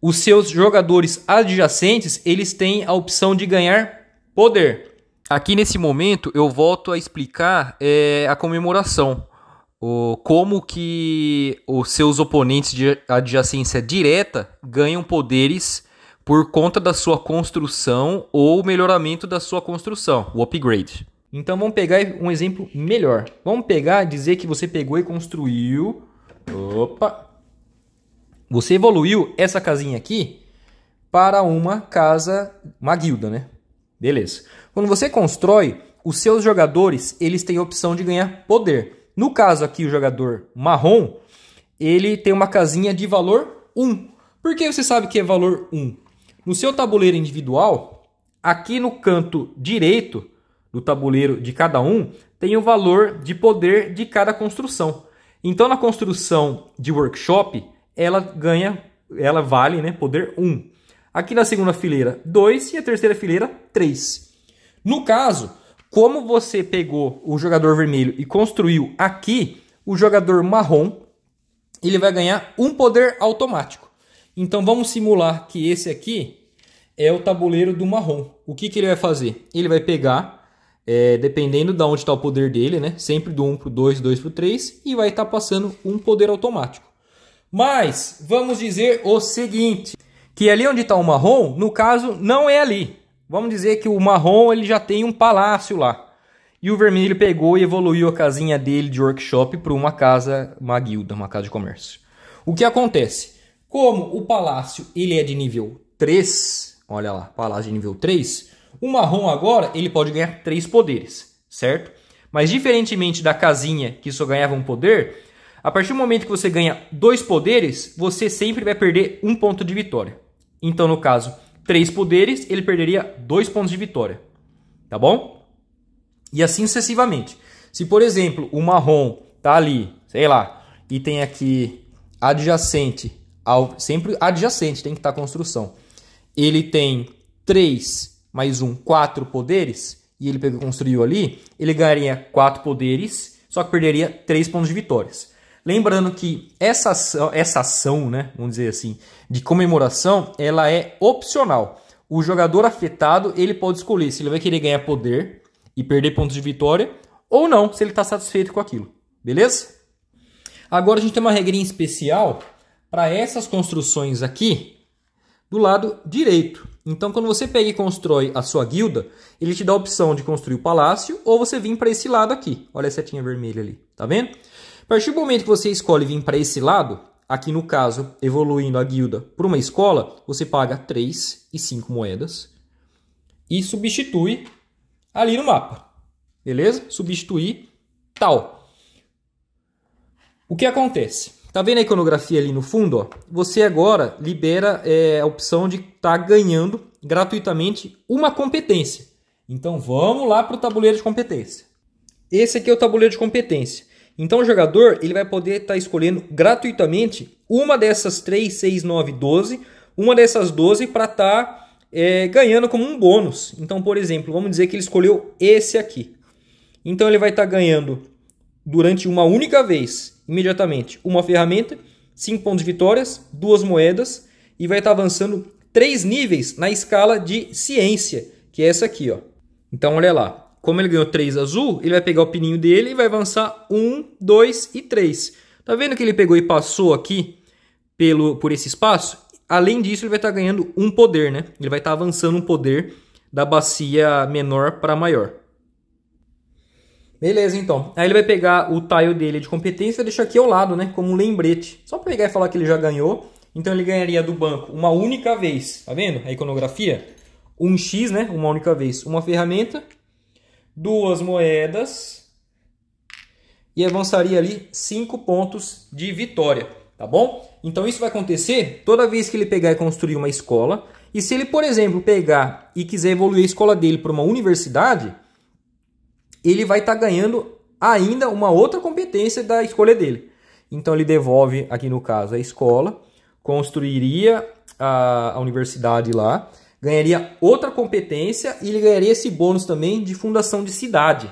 os seus jogadores adjacentes, eles têm a opção de ganhar poder. Aqui nesse momento eu volto a explicar é, a comemoração. O, como que os seus oponentes de adjacência direta ganham poderes por conta da sua construção ou melhoramento da sua construção, o upgrade. Então vamos pegar um exemplo melhor. Vamos pegar, dizer que você pegou e construiu. Opa! Você evoluiu essa casinha aqui para uma casa, uma guilda, né? Beleza. Quando você constrói, os seus jogadores, eles têm a opção de ganhar poder. No caso aqui, o jogador marrom, ele tem uma casinha de valor 1. Por que você sabe que é valor 1? No seu tabuleiro individual, aqui no canto direito do tabuleiro de cada um, tem o valor de poder de cada construção. Então, na construção de workshop, ela ganha, ela vale né, poder 1. Aqui na segunda fileira, 2 e a terceira fileira, 3. No caso, como você pegou o jogador vermelho e construiu aqui, o jogador marrom ele vai ganhar um poder automático. Então vamos simular que esse aqui é o tabuleiro do marrom. O que, que ele vai fazer? Ele vai pegar, é, dependendo de onde está o poder dele, né? sempre do 1 para o 2, 2 para o 3, e vai estar tá passando um poder automático. Mas vamos dizer o seguinte, que ali onde está o marrom, no caso, não é ali. Vamos dizer que o marrom ele já tem um palácio lá. E o vermelho pegou e evoluiu a casinha dele de workshop para uma casa, uma guilda, uma casa de comércio. O que acontece? Como o palácio ele é de nível 3, olha lá, palácio de nível 3, o marrom agora ele pode ganhar 3 poderes, certo? Mas diferentemente da casinha que só ganhava um poder, a partir do momento que você ganha dois poderes, você sempre vai perder um ponto de vitória. Então, no caso, três poderes, ele perderia dois pontos de vitória. Tá bom? E assim sucessivamente. Se, por exemplo, o marrom tá ali, sei lá, e tem aqui adjacente, ao, sempre adjacente, tem que estar tá construção. Ele tem três mais um, quatro poderes, e ele pegou, construiu ali, ele ganharia quatro poderes, só que perderia três pontos de vitórias. Lembrando que essa, essa ação, né, vamos dizer assim, de comemoração, ela é opcional. O jogador afetado ele pode escolher se ele vai querer ganhar poder e perder pontos de vitória ou não, se ele está satisfeito com aquilo. Beleza? Agora a gente tem uma regrinha especial para essas construções aqui do lado direito. Então, quando você pega e constrói a sua guilda, ele te dá a opção de construir o palácio ou você vir para esse lado aqui. Olha a setinha vermelha ali, tá vendo? A partir do momento que você escolhe vir para esse lado, aqui no caso, evoluindo a guilda para uma escola, você paga 3 e 5 moedas e substitui ali no mapa. Beleza? Substituir tal. O que acontece? Tá vendo a iconografia ali no fundo? Ó? Você agora libera é, a opção de estar tá ganhando gratuitamente uma competência. Então vamos lá para o tabuleiro de competência. Esse aqui é o tabuleiro de competência. Então o jogador ele vai poder estar tá escolhendo gratuitamente uma dessas 3, 6, 9, 12, uma dessas 12 para estar tá, é, ganhando como um bônus. Então, por exemplo, vamos dizer que ele escolheu esse aqui. Então ele vai estar tá ganhando durante uma única vez, imediatamente, uma ferramenta, 5 pontos de vitórias, duas moedas e vai estar tá avançando três níveis na escala de ciência, que é essa aqui. Ó. Então olha lá, como ele ganhou 3 azul, ele vai pegar o pininho dele e vai avançar 1, 2 e 3. Tá vendo que ele pegou e passou aqui pelo, por esse espaço? Além disso, ele vai estar tá ganhando um poder, né? Ele vai estar tá avançando um poder da bacia menor para maior. Beleza, então. Aí ele vai pegar o tile dele de competência e deixar aqui ao lado, né? Como um lembrete. Só para pegar e falar que ele já ganhou. Então ele ganharia do banco uma única vez. Tá vendo a iconografia? Um X, né? Uma única vez. Uma ferramenta duas moedas e avançaria ali cinco pontos de vitória, tá bom? Então isso vai acontecer toda vez que ele pegar e construir uma escola. E se ele, por exemplo, pegar e quiser evoluir a escola dele para uma universidade, ele vai estar tá ganhando ainda uma outra competência da escolha dele. Então ele devolve, aqui no caso, a escola, construiria a, a universidade lá ganharia outra competência e ele ganharia esse bônus também de fundação de cidade,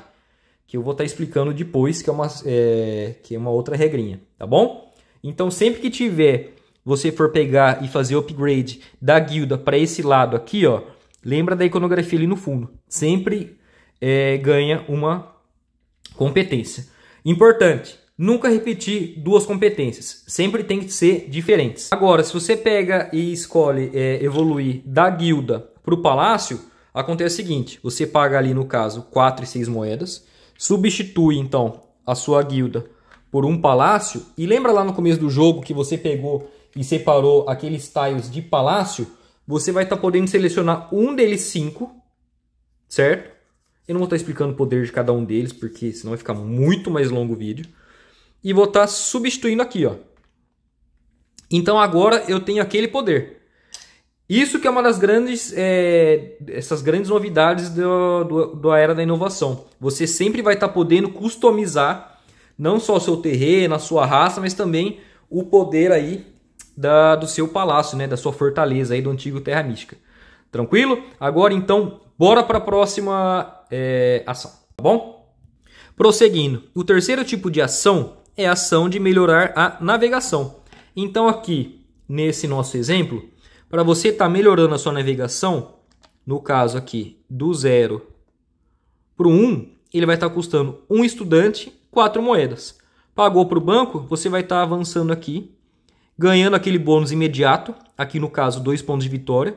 que eu vou estar explicando depois, que é uma, é, que é uma outra regrinha, tá bom? Então, sempre que tiver, você for pegar e fazer o upgrade da guilda para esse lado aqui, ó, lembra da iconografia ali no fundo. Sempre é, ganha uma competência. Importante, Nunca repetir duas competências, sempre tem que ser diferentes. Agora, se você pega e escolhe é, evoluir da guilda para o palácio, acontece o seguinte: você paga ali no caso 4 e 6 moedas, substitui então a sua guilda por um palácio, e lembra lá no começo do jogo que você pegou e separou aqueles tiles de palácio? Você vai estar tá podendo selecionar um deles 5, certo? Eu não vou estar tá explicando o poder de cada um deles, porque senão vai ficar muito mais longo o vídeo e vou estar tá substituindo aqui, ó. Então agora eu tenho aquele poder. Isso que é uma das grandes, é, essas grandes novidades do, do, do, era da inovação. Você sempre vai estar tá podendo customizar não só o seu terreno, a sua raça, mas também o poder aí da, do seu palácio, né, da sua fortaleza aí do antigo Terra Mística. Tranquilo? Agora então, bora para a próxima é, ação, tá bom? Prosseguindo, o terceiro tipo de ação é a ação de melhorar a navegação. Então, aqui nesse nosso exemplo, para você estar tá melhorando a sua navegação, no caso aqui do zero para o 1, ele vai estar tá custando um estudante quatro moedas. Pagou para o banco, você vai estar tá avançando aqui, ganhando aquele bônus imediato, aqui no caso dois pontos de vitória.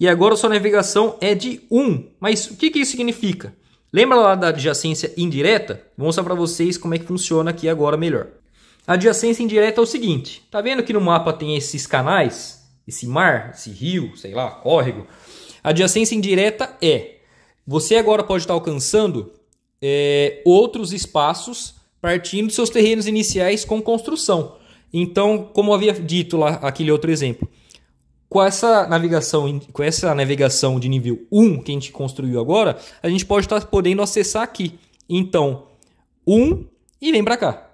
E agora sua navegação é de 1. Mas o que, que isso significa? Lembra lá da adjacência indireta? Vou mostrar para vocês como é que funciona aqui agora melhor. A adjacência indireta é o seguinte, tá vendo que no mapa tem esses canais, esse mar, esse rio, sei lá, córrego. A adjacência indireta é, você agora pode estar alcançando é, outros espaços partindo de seus terrenos iniciais com construção. Então, como havia dito lá aquele outro exemplo, com essa navegação, com essa navegação de nível 1 que a gente construiu agora, a gente pode estar podendo acessar aqui. Então, 1 e vem para cá.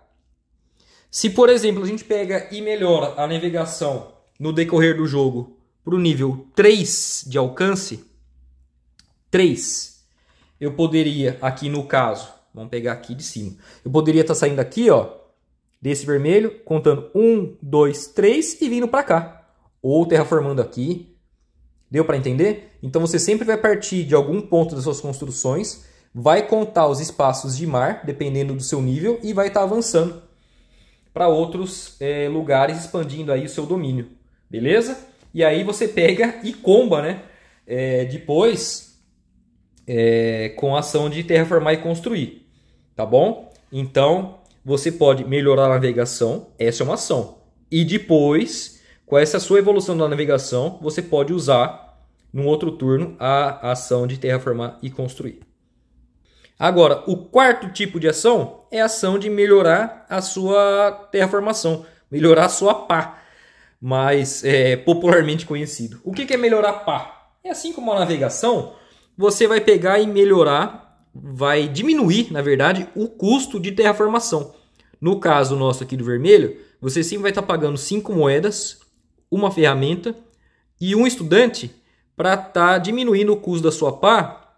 Se, por exemplo, a gente pega e melhora a navegação no decorrer do jogo para o nível 3 de alcance, 3, eu poderia aqui no caso, vamos pegar aqui de cima, eu poderia estar saindo aqui, ó, desse vermelho, contando 1, 2, 3 e vindo para cá ou terraformando aqui. Deu para entender? Então você sempre vai partir de algum ponto das suas construções, vai contar os espaços de mar, dependendo do seu nível, e vai estar tá avançando para outros é, lugares, expandindo aí o seu domínio. Beleza? E aí você pega e comba, né? É, depois é, com a ação de terraformar e construir. Tá bom? Então você pode melhorar a navegação, essa é uma ação. E depois com essa sua evolução da navegação, você pode usar, no outro turno, a ação de terraformar e construir. Agora, o quarto tipo de ação é a ação de melhorar a sua terraformação, melhorar a sua pá, mais é, popularmente conhecido. O que é melhorar pá? É assim como a navegação, você vai pegar e melhorar, vai diminuir, na verdade, o custo de terraformação. No caso nosso aqui do vermelho, você sim vai estar pagando 5 moedas uma ferramenta e um estudante para estar tá diminuindo o custo da sua pá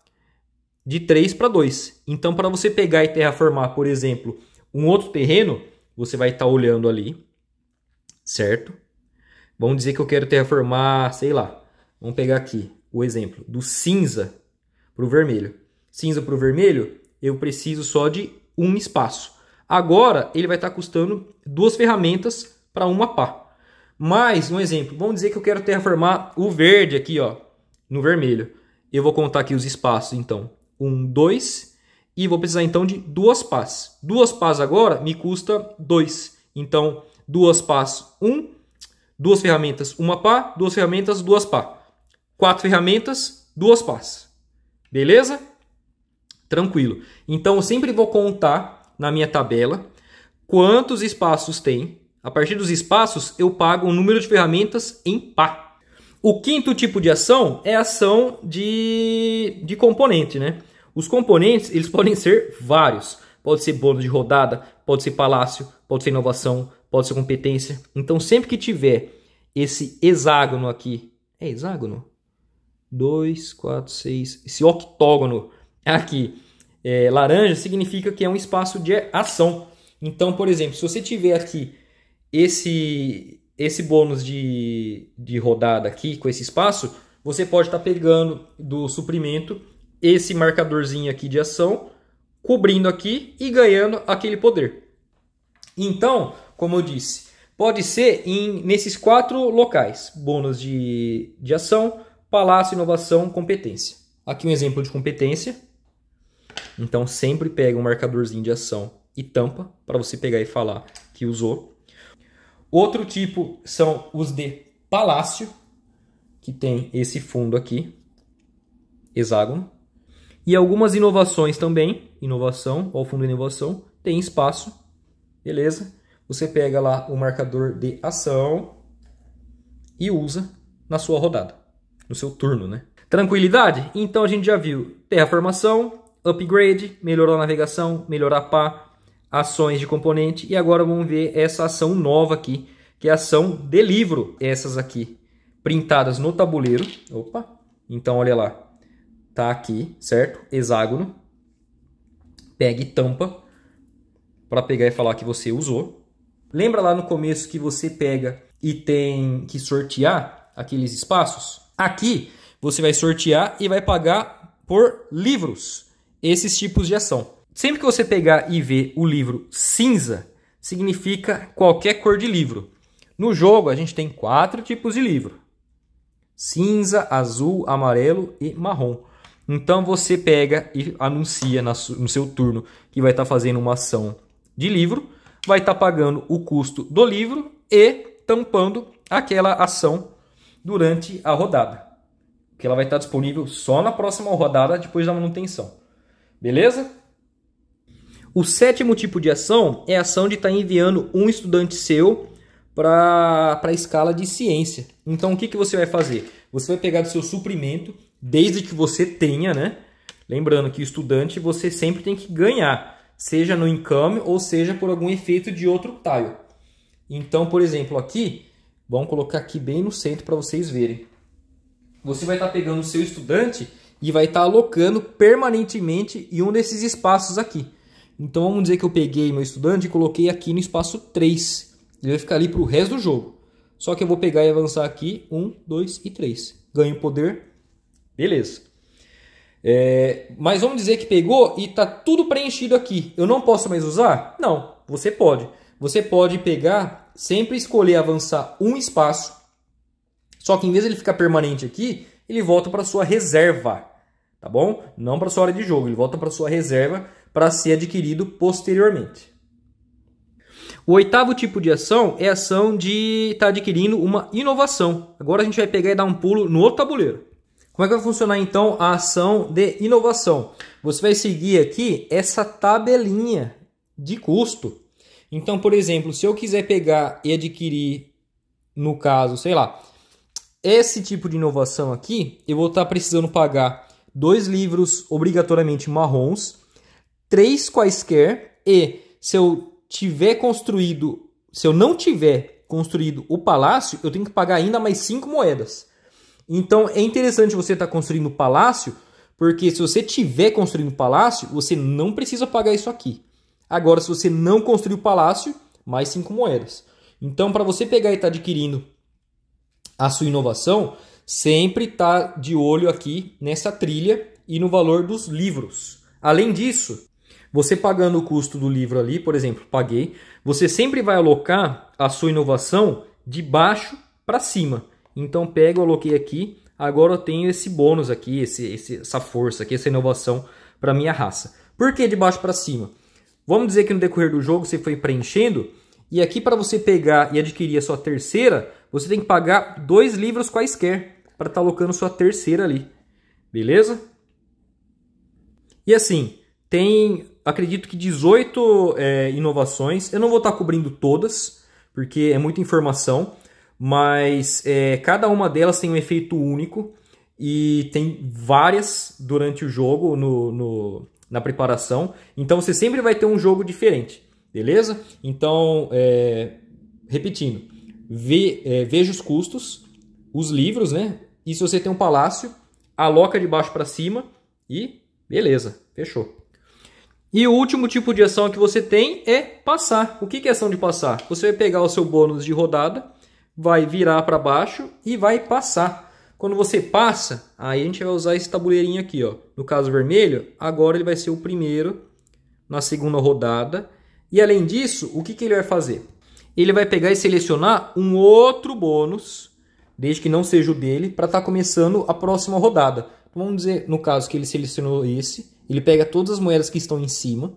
de 3 para 2. Então, para você pegar e terraformar, por exemplo, um outro terreno, você vai estar tá olhando ali, certo? Vamos dizer que eu quero terraformar, sei lá, vamos pegar aqui o exemplo do cinza para o vermelho. Cinza para o vermelho, eu preciso só de um espaço. Agora, ele vai estar tá custando duas ferramentas para uma pá. Mas, um exemplo, vamos dizer que eu quero terraformar o verde aqui, ó, no vermelho. Eu vou contar aqui os espaços, então. Um, dois, e vou precisar, então, de duas pás. Duas pás agora me custa dois. Então, duas pás, um. Duas ferramentas, uma pá. Duas ferramentas, duas pá. Quatro ferramentas, duas pás. Beleza? Tranquilo. Então, eu sempre vou contar na minha tabela quantos espaços tem a partir dos espaços, eu pago o número de ferramentas em pá. O quinto tipo de ação é a ação de, de componente, né? Os componentes, eles podem ser vários. Pode ser bônus de rodada, pode ser palácio, pode ser inovação, pode ser competência. Então, sempre que tiver esse hexágono aqui, é hexágono? 2, 4, 6, esse octógono aqui, é, laranja, significa que é um espaço de ação. Então, por exemplo, se você tiver aqui esse esse bônus de, de rodada aqui com esse espaço, você pode estar tá pegando do suprimento esse marcadorzinho aqui de ação, cobrindo aqui e ganhando aquele poder. Então, como eu disse, pode ser em, nesses quatro locais: bônus de, de ação, palácio, inovação, competência. Aqui um exemplo de competência. Então, sempre pega um marcadorzinho de ação e tampa para você pegar e falar que usou. Outro tipo são os de palácio, que tem esse fundo aqui, hexágono. E algumas inovações também, inovação, ou fundo de inovação, tem espaço, beleza? Você pega lá o marcador de ação e usa na sua rodada, no seu turno, né? Tranquilidade? Então a gente já viu terraformação, upgrade, melhorar a navegação, melhorar a pá, ações de componente e agora vamos ver essa ação nova aqui, que é a ação de livro. Essas aqui, printadas no tabuleiro. Opa! Então, olha lá. Tá aqui, certo? Hexágono. pegue tampa para pegar e falar que você usou. Lembra lá no começo que você pega e tem que sortear aqueles espaços? Aqui você vai sortear e vai pagar por livros, esses tipos de ação. Sempre que você pegar e ver o livro cinza, significa qualquer cor de livro. No jogo, a gente tem quatro tipos de livro: cinza, azul, amarelo e marrom. Então você pega e anuncia no seu turno que vai estar tá fazendo uma ação de livro, vai estar tá pagando o custo do livro e tampando aquela ação durante a rodada. Que ela vai estar tá disponível só na próxima rodada depois da manutenção. Beleza? O sétimo tipo de ação é a ação de estar tá enviando um estudante seu para a escala de ciência. Então, o que, que você vai fazer? Você vai pegar do seu suprimento, desde que você tenha, né? Lembrando que estudante você sempre tem que ganhar, seja no encame ou seja por algum efeito de outro tile. Então, por exemplo, aqui, vamos colocar aqui bem no centro para vocês verem. Você vai estar tá pegando o seu estudante e vai estar tá alocando permanentemente em um desses espaços aqui. Então vamos dizer que eu peguei meu estudante e coloquei aqui no espaço 3. Ele vai ficar ali para o resto do jogo. Só que eu vou pegar e avançar aqui 1, 2 e 3. Ganho poder. Beleza. É, mas vamos dizer que pegou e está tudo preenchido aqui. Eu não posso mais usar? Não, você pode. Você pode pegar, sempre escolher avançar um espaço. Só que em vez de ele ficar permanente aqui, ele volta para sua reserva. Tá bom? Não para sua área de jogo, ele volta para sua reserva para ser adquirido posteriormente. O oitavo tipo de ação é a ação de estar tá adquirindo uma inovação. Agora a gente vai pegar e dar um pulo no outro tabuleiro. Como é que vai funcionar então a ação de inovação? Você vai seguir aqui essa tabelinha de custo. Então, por exemplo, se eu quiser pegar e adquirir, no caso, sei lá, esse tipo de inovação aqui, eu vou estar tá precisando pagar dois livros obrigatoriamente marrons três quaisquer e se eu tiver construído, se eu não tiver construído o palácio, eu tenho que pagar ainda mais cinco moedas. Então é interessante você estar tá construindo o palácio, porque se você tiver construindo o palácio, você não precisa pagar isso aqui. Agora, se você não construir o palácio, mais cinco moedas. Então, para você pegar e estar tá adquirindo a sua inovação, sempre tá de olho aqui nessa trilha e no valor dos livros. Além disso, você pagando o custo do livro ali, por exemplo, paguei, você sempre vai alocar a sua inovação de baixo para cima. Então pego, aloquei aqui, agora eu tenho esse bônus aqui, esse, esse essa força aqui, essa inovação para minha raça. Por que de baixo para cima? Vamos dizer que no decorrer do jogo você foi preenchendo e aqui para você pegar e adquirir a sua terceira, você tem que pagar dois livros quaisquer para estar tá alocando sua terceira ali. Beleza? E assim, tem acredito que 18 é, inovações. Eu não vou estar tá cobrindo todas, porque é muita informação, mas é, cada uma delas tem um efeito único e tem várias durante o jogo no, no, na preparação. Então você sempre vai ter um jogo diferente, beleza? Então, é, repetindo, ve, é, veja os custos, os livros, né? E se você tem um palácio, aloca de baixo para cima e beleza, fechou. E o último tipo de ação que você tem é passar. O que é ação de passar? Você vai pegar o seu bônus de rodada, vai virar para baixo e vai passar. Quando você passa, aí a gente vai usar esse tabuleirinho aqui. Ó. No caso vermelho, agora ele vai ser o primeiro na segunda rodada. E além disso, o que, que ele vai fazer? Ele vai pegar e selecionar um outro bônus, desde que não seja o dele, para estar tá começando a próxima rodada. Então, vamos dizer, no caso que ele selecionou esse, ele pega todas as moedas que estão em cima,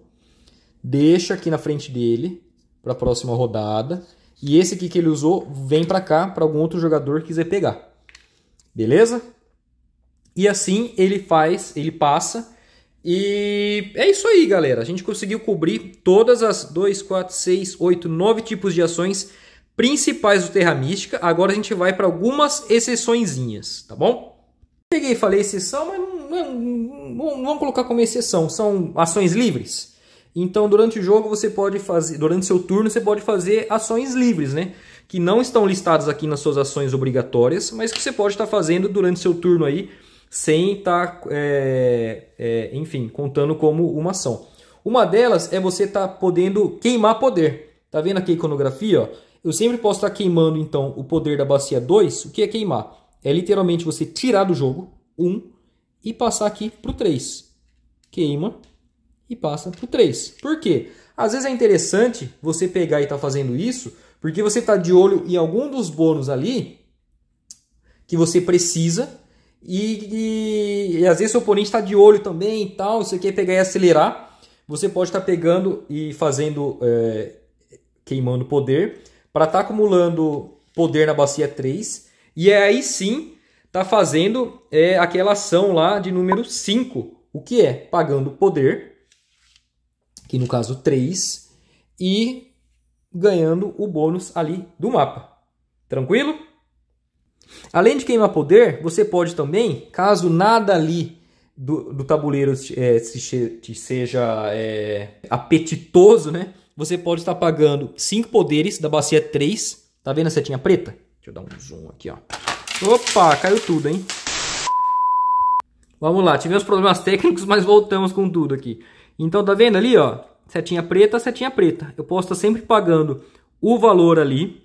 deixa aqui na frente dele para a próxima rodada. E esse aqui que ele usou vem para cá para algum outro jogador quiser pegar. Beleza? E assim ele faz, ele passa. E é isso aí, galera. A gente conseguiu cobrir todas as 2, 4, 6, 8, 9 tipos de ações principais do Terra Mística. Agora a gente vai para algumas exceçõezinhas, tá bom? Peguei e falei exceção, mas não é, vamos colocar como exceção, são ações livres. Então, durante o jogo você pode fazer, durante seu turno você pode fazer ações livres, né? Que não estão listadas aqui nas suas ações obrigatórias, mas que você pode estar fazendo durante seu turno aí, sem estar, é, é, enfim, contando como uma ação. Uma delas é você estar tá podendo queimar poder. Tá vendo aqui a iconografia? Ó? Eu sempre posso estar queimando então o poder da bacia 2. O que é queimar? É literalmente você tirar do jogo um e passar aqui para o 3. Queima e passa para o 3. Por quê? Às vezes é interessante você pegar e estar tá fazendo isso, porque você está de olho em algum dos bônus ali que você precisa e, e, e às vezes o oponente está de olho também e tal, você quer pegar e acelerar, você pode estar tá pegando e fazendo, é, queimando poder, para estar tá acumulando poder na bacia 3, e é aí sim está fazendo é, aquela ação lá de número 5, o que é pagando poder, que no caso 3, e ganhando o bônus ali do mapa. Tranquilo? Além de queimar poder, você pode também, caso nada ali do, do tabuleiro é, se, seja é, apetitoso, né? Você pode estar pagando 5 poderes da bacia 3. Tá vendo a setinha preta? Deixa eu dar um zoom aqui, ó. Opa, caiu tudo, hein? Vamos lá, tivemos problemas técnicos, mas voltamos com tudo aqui. Então, tá vendo ali, ó? Setinha preta, setinha preta. Eu posso estar tá sempre pagando o valor ali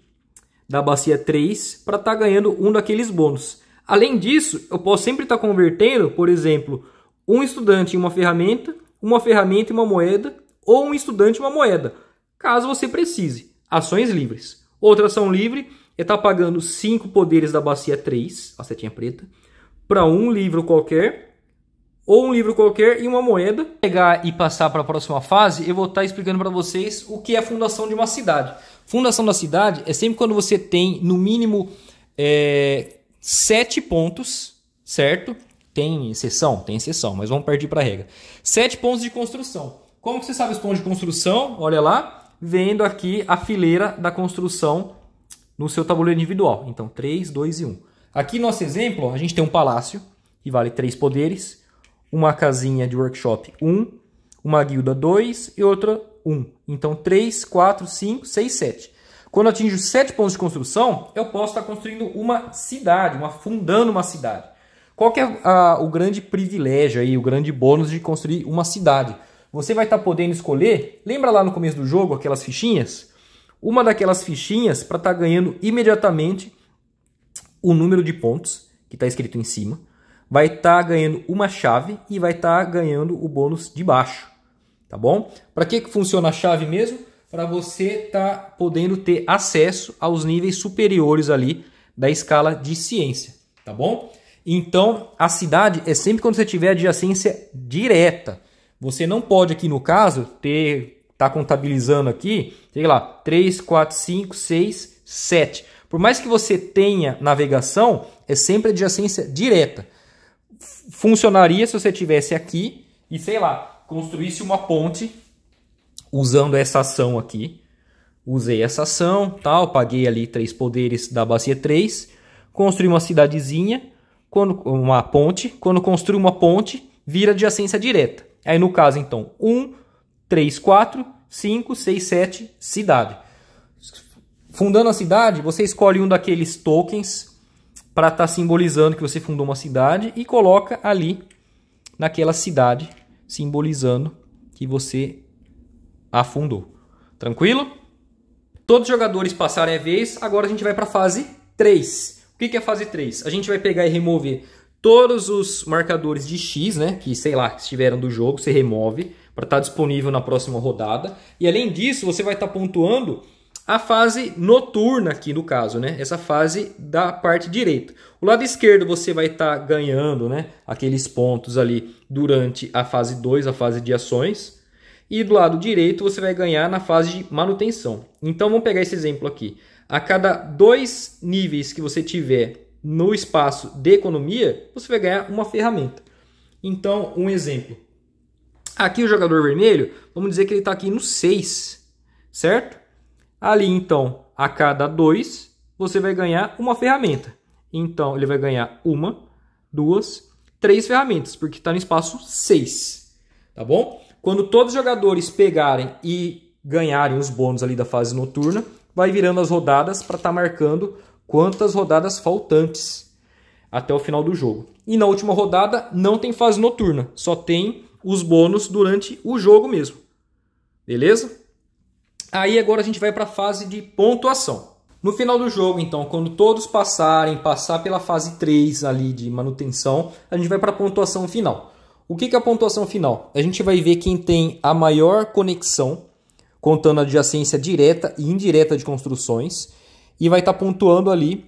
da bacia 3 para estar tá ganhando um daqueles bônus. Além disso, eu posso sempre estar tá convertendo, por exemplo, um estudante em uma ferramenta, uma ferramenta em uma moeda ou um estudante em uma moeda, caso você precise. Ações livres. Outra ação livre está pagando 5 poderes da bacia 3, a setinha preta, para um livro qualquer, ou um livro qualquer e uma moeda. Pegar e passar para a próxima fase, eu vou estar tá explicando para vocês o que é a fundação de uma cidade. Fundação da cidade é sempre quando você tem, no mínimo, é, 7 pontos, certo? Tem exceção? Tem exceção, mas vamos partir para a regra. 7 pontos de construção. Como que você sabe os pontos de construção? Olha lá, vendo aqui a fileira da construção no seu tabuleiro individual. Então, 3, 2 e 1. Aqui, nosso exemplo, a gente tem um palácio, que vale 3 poderes, uma casinha de workshop 1, uma guilda 2 e outra 1. Então, 3, 4, 5, 6, 7. Quando eu atinjo 7 pontos de construção, eu posso estar construindo uma cidade, uma, fundando uma cidade. Qual que é a, o grande privilégio aí, o grande bônus de construir uma cidade? Você vai estar podendo escolher, lembra lá no começo do jogo aquelas fichinhas? uma daquelas fichinhas para estar tá ganhando imediatamente o número de pontos que está escrito em cima, vai estar tá ganhando uma chave e vai estar tá ganhando o bônus de baixo, tá bom? Para que, que funciona a chave mesmo? Para você estar tá podendo ter acesso aos níveis superiores ali da escala de ciência, tá bom? Então, a cidade é sempre quando você tiver adjacência direta. Você não pode aqui no caso ter está contabilizando aqui, sei lá, 3, 4, 5, 6, 7. Por mais que você tenha navegação, é sempre adjacência direta. Funcionaria se você estivesse aqui e, sei lá, construísse uma ponte usando essa ação aqui. Usei essa ação, tal, paguei ali três poderes da bacia 3, construí uma cidadezinha, quando uma ponte, quando construí uma ponte, vira adjacência direta. Aí no caso, então, 1, um, 3, 4, 5, 6, 7, cidade. Fundando a cidade, você escolhe um daqueles tokens para estar tá simbolizando que você fundou uma cidade e coloca ali naquela cidade, simbolizando que você a fundou. Tranquilo? Todos os jogadores passarem a vez, agora a gente vai para a fase 3. O que é a fase 3? A gente vai pegar e remover todos os marcadores de X, né? Que, sei lá, estiveram do jogo, você remove para estar tá disponível na próxima rodada. E além disso, você vai estar tá pontuando a fase noturna aqui no caso, né? Essa fase da parte direita. O lado esquerdo você vai estar tá ganhando, né, aqueles pontos ali durante a fase 2, a fase de ações. E do lado direito você vai ganhar na fase de manutenção. Então vamos pegar esse exemplo aqui. A cada dois níveis que você tiver no espaço de economia, você vai ganhar uma ferramenta. Então, um exemplo. Aqui o jogador vermelho, vamos dizer que ele está aqui no 6, certo? Ali então, a cada 2, você vai ganhar uma ferramenta. Então, ele vai ganhar uma, duas, três ferramentas, porque está no espaço 6, tá bom? Quando todos os jogadores pegarem e ganharem os bônus ali da fase noturna, vai virando as rodadas para estar tá marcando quantas rodadas faltantes até o final do jogo. E na última rodada não tem fase noturna, só tem os bônus durante o jogo mesmo. Beleza? Aí agora a gente vai para a fase de pontuação. No final do jogo, então, quando todos passarem, passar pela fase 3 ali de manutenção, a gente vai para a pontuação final. O que, que é a pontuação final? A gente vai ver quem tem a maior conexão, contando a adjacência direta e indireta de construções, e vai estar tá pontuando ali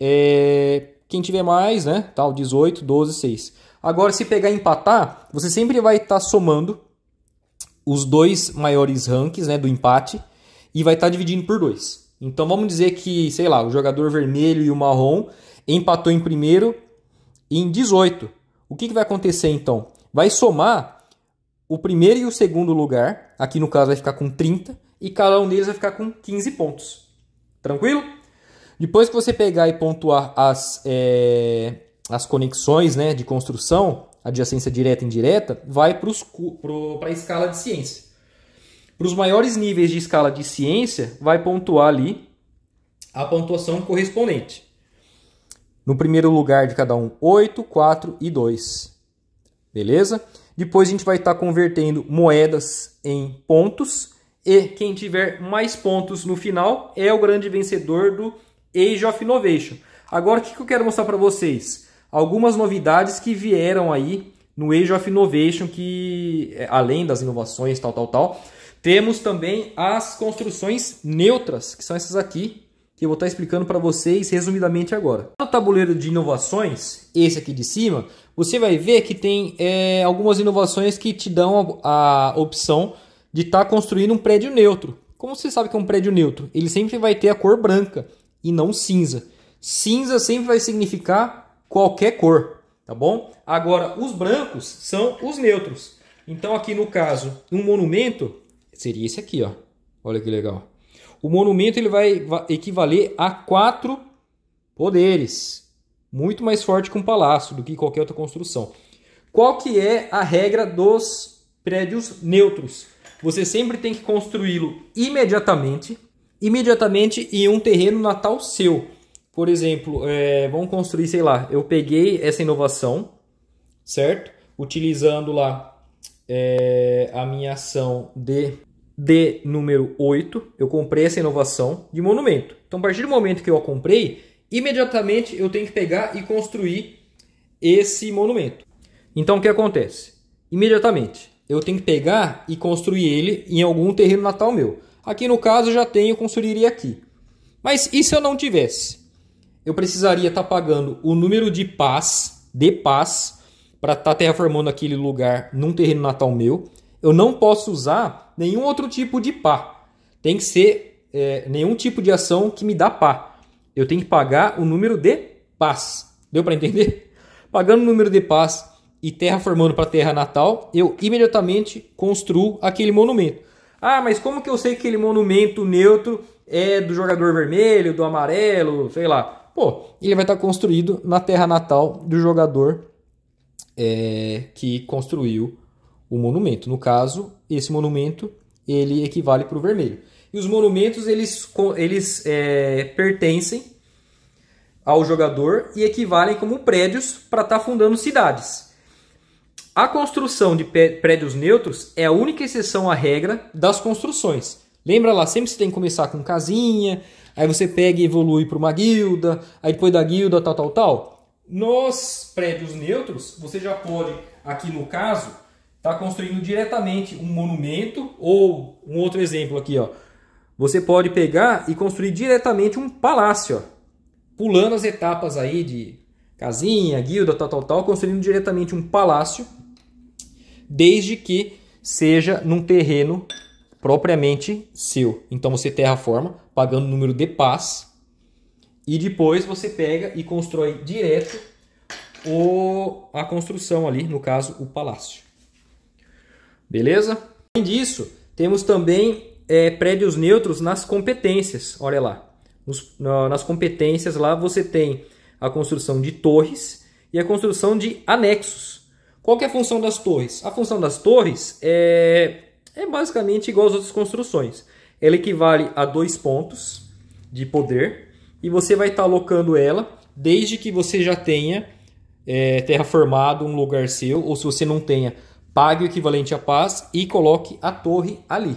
é, quem tiver mais, né? Tal, 18, 12, 6. Agora, se pegar e empatar, você sempre vai estar tá somando os dois maiores ranks né, do empate e vai estar tá dividindo por dois. Então vamos dizer que, sei lá, o jogador vermelho e o marrom empatou em primeiro em 18. O que, que vai acontecer então? Vai somar o primeiro e o segundo lugar, aqui no caso vai ficar com 30, e cada um deles vai ficar com 15 pontos. Tranquilo? Depois que você pegar e pontuar as, é, as conexões né, de construção, adjacência direta e indireta, vai para a escala de ciência. Para os maiores níveis de escala de ciência, vai pontuar ali a pontuação correspondente. No primeiro lugar de cada um, 8, 4 e 2. Beleza? Depois a gente vai estar tá convertendo moedas em pontos. E quem tiver mais pontos no final é o grande vencedor do Age of Innovation. Agora, o que eu quero mostrar para vocês? algumas novidades que vieram aí no Age of Innovation, que é, além das inovações, tal, tal, tal, temos também as construções neutras, que são essas aqui, que eu vou estar explicando para vocês resumidamente agora. No tabuleiro de inovações, esse aqui de cima, você vai ver que tem é, algumas inovações que te dão a, a opção de estar tá construindo um prédio neutro. Como você sabe que é um prédio neutro? Ele sempre vai ter a cor branca e não cinza. Cinza sempre vai significar qualquer cor, tá bom? Agora, os brancos são os neutros. Então, aqui no caso, um monumento seria esse aqui, ó. Olha que legal. O monumento ele vai equivaler a quatro poderes. Muito mais forte que um palácio, do que qualquer outra construção. Qual que é a regra dos prédios neutros? Você sempre tem que construí-lo imediatamente, imediatamente em um terreno natal seu. Por exemplo, é, vamos construir, sei lá, eu peguei essa inovação, certo? Utilizando lá é, a minha ação de, de número 8, eu comprei essa inovação de monumento. Então, a partir do momento que eu a comprei, imediatamente eu tenho que pegar e construir esse monumento. Então, o que acontece? Imediatamente, eu tenho que pegar e construir ele em algum terreno natal meu. Aqui no caso, eu já tenho, construiria aqui. Mas e se eu não tivesse? eu precisaria estar tá pagando o número de paz, de paz, para estar tá terraformando aquele lugar num terreno natal meu. Eu não posso usar nenhum outro tipo de pá. Tem que ser é, nenhum tipo de ação que me dá pá. Eu tenho que pagar o número de paz. Deu para entender? Pagando o número de paz e terraformando para terra natal, eu imediatamente construo aquele monumento. Ah, mas como que eu sei que aquele monumento neutro é do jogador vermelho, do amarelo, sei lá pô, ele vai estar tá construído na terra natal do jogador é, que construiu o monumento. No caso, esse monumento ele equivale para o vermelho. E os monumentos eles, eles é, pertencem ao jogador e equivalem como prédios para estar tá fundando cidades. A construção de prédios neutros é a única exceção à regra das construções. Lembra lá, sempre você tem que começar com casinha, Aí você pega e evolui para uma guilda, aí depois da guilda, tal, tal, tal. Nos prédios neutros, você já pode, aqui no caso, estar tá construindo diretamente um monumento ou um outro exemplo aqui, ó. Você pode pegar e construir diretamente um palácio, ó. Pulando as etapas aí de casinha, guilda, tal, tal, tal, construindo diretamente um palácio, desde que seja num terreno propriamente seu. Então você terraforma, pagando o número de paz. E depois você pega e constrói direto o, a construção ali, no caso, o palácio. Beleza? Além disso, temos também é, prédios neutros nas competências. Olha lá. Nos, nas competências lá você tem a construção de torres e a construção de anexos. Qual é a função das torres? A função das torres é, é basicamente igual às outras construções. Ela equivale a dois pontos de poder e você vai estar tá alocando ela desde que você já tenha é, terraformado um lugar seu, ou se você não tenha, pague o equivalente a paz e coloque a torre ali.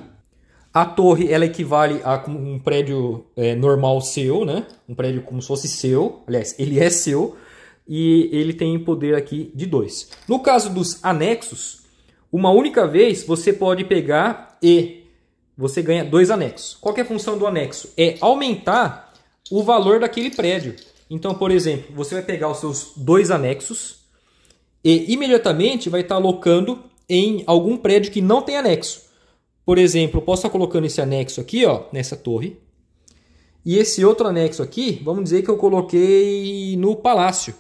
A torre ela equivale a um prédio é, normal seu, né? Um prédio como se fosse seu. Aliás, ele é seu e ele tem poder aqui de 2. No caso dos anexos, uma única vez você pode pegar e você ganha dois anexos. Qual é a função do anexo? É aumentar o valor daquele prédio. Então, por exemplo, você vai pegar os seus dois anexos e imediatamente vai estar alocando em algum prédio que não tem anexo. Por exemplo, eu posso estar colocando esse anexo aqui, ó, nessa torre. E esse outro anexo aqui, vamos dizer que eu coloquei no palácio.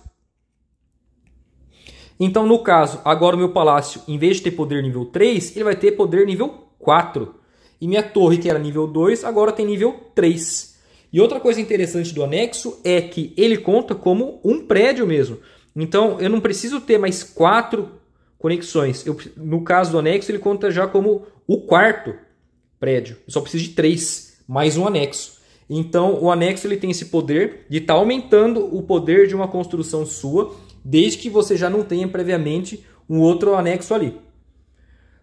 Então, no caso, agora o meu palácio, em vez de ter poder nível 3, ele vai ter poder nível 4. E minha torre, que era nível 2, agora tem nível 3. E outra coisa interessante do anexo é que ele conta como um prédio mesmo. Então, eu não preciso ter mais quatro conexões. Eu, no caso do anexo, ele conta já como o quarto prédio. Eu só preciso de três, mais um anexo. Então, o anexo ele tem esse poder de estar tá aumentando o poder de uma construção sua, desde que você já não tenha previamente um outro anexo ali.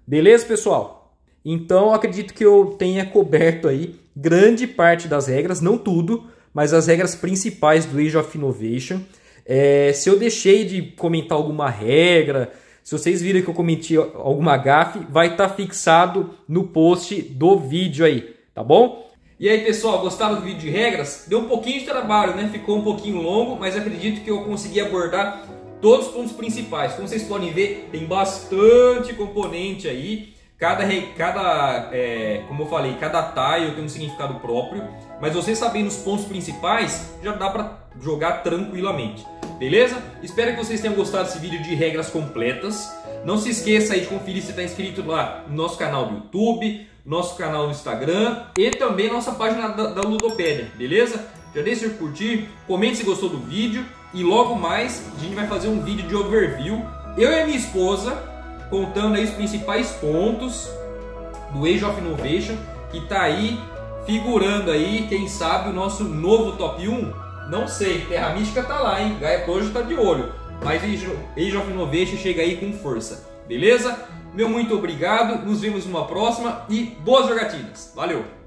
Beleza, pessoal? Então acredito que eu tenha coberto aí grande parte das regras, não tudo, mas as regras principais do Age of Innovation. É, se eu deixei de comentar alguma regra, se vocês viram que eu cometi alguma gafe, vai estar tá fixado no post do vídeo aí, tá bom? E aí pessoal, gostaram do vídeo de regras? Deu um pouquinho de trabalho, né? Ficou um pouquinho longo, mas acredito que eu consegui abordar todos os pontos principais. Como vocês podem ver, tem bastante componente aí. Cada, cada é, como eu falei, cada tile tem um significado próprio, mas você sabendo os pontos principais, já dá para jogar tranquilamente. Beleza? Espero que vocês tenham gostado desse vídeo de regras completas. Não se esqueça aí de conferir se está inscrito lá no nosso canal do YouTube, nosso canal no Instagram e também nossa página da, da Ludopédia, beleza? Já deixe seu curtir, comente se gostou do vídeo e logo mais a gente vai fazer um vídeo de overview. Eu e a minha esposa contando aí os principais pontos do Age of Innovation que está aí figurando aí, quem sabe, o nosso novo top 1. Não sei, Terra Mística tá lá, hein? Gaia Tojo tá de olho. Mas Age of Innovation chega aí com força, beleza? Meu muito obrigado, nos vemos numa próxima e boas jogatinas. Valeu!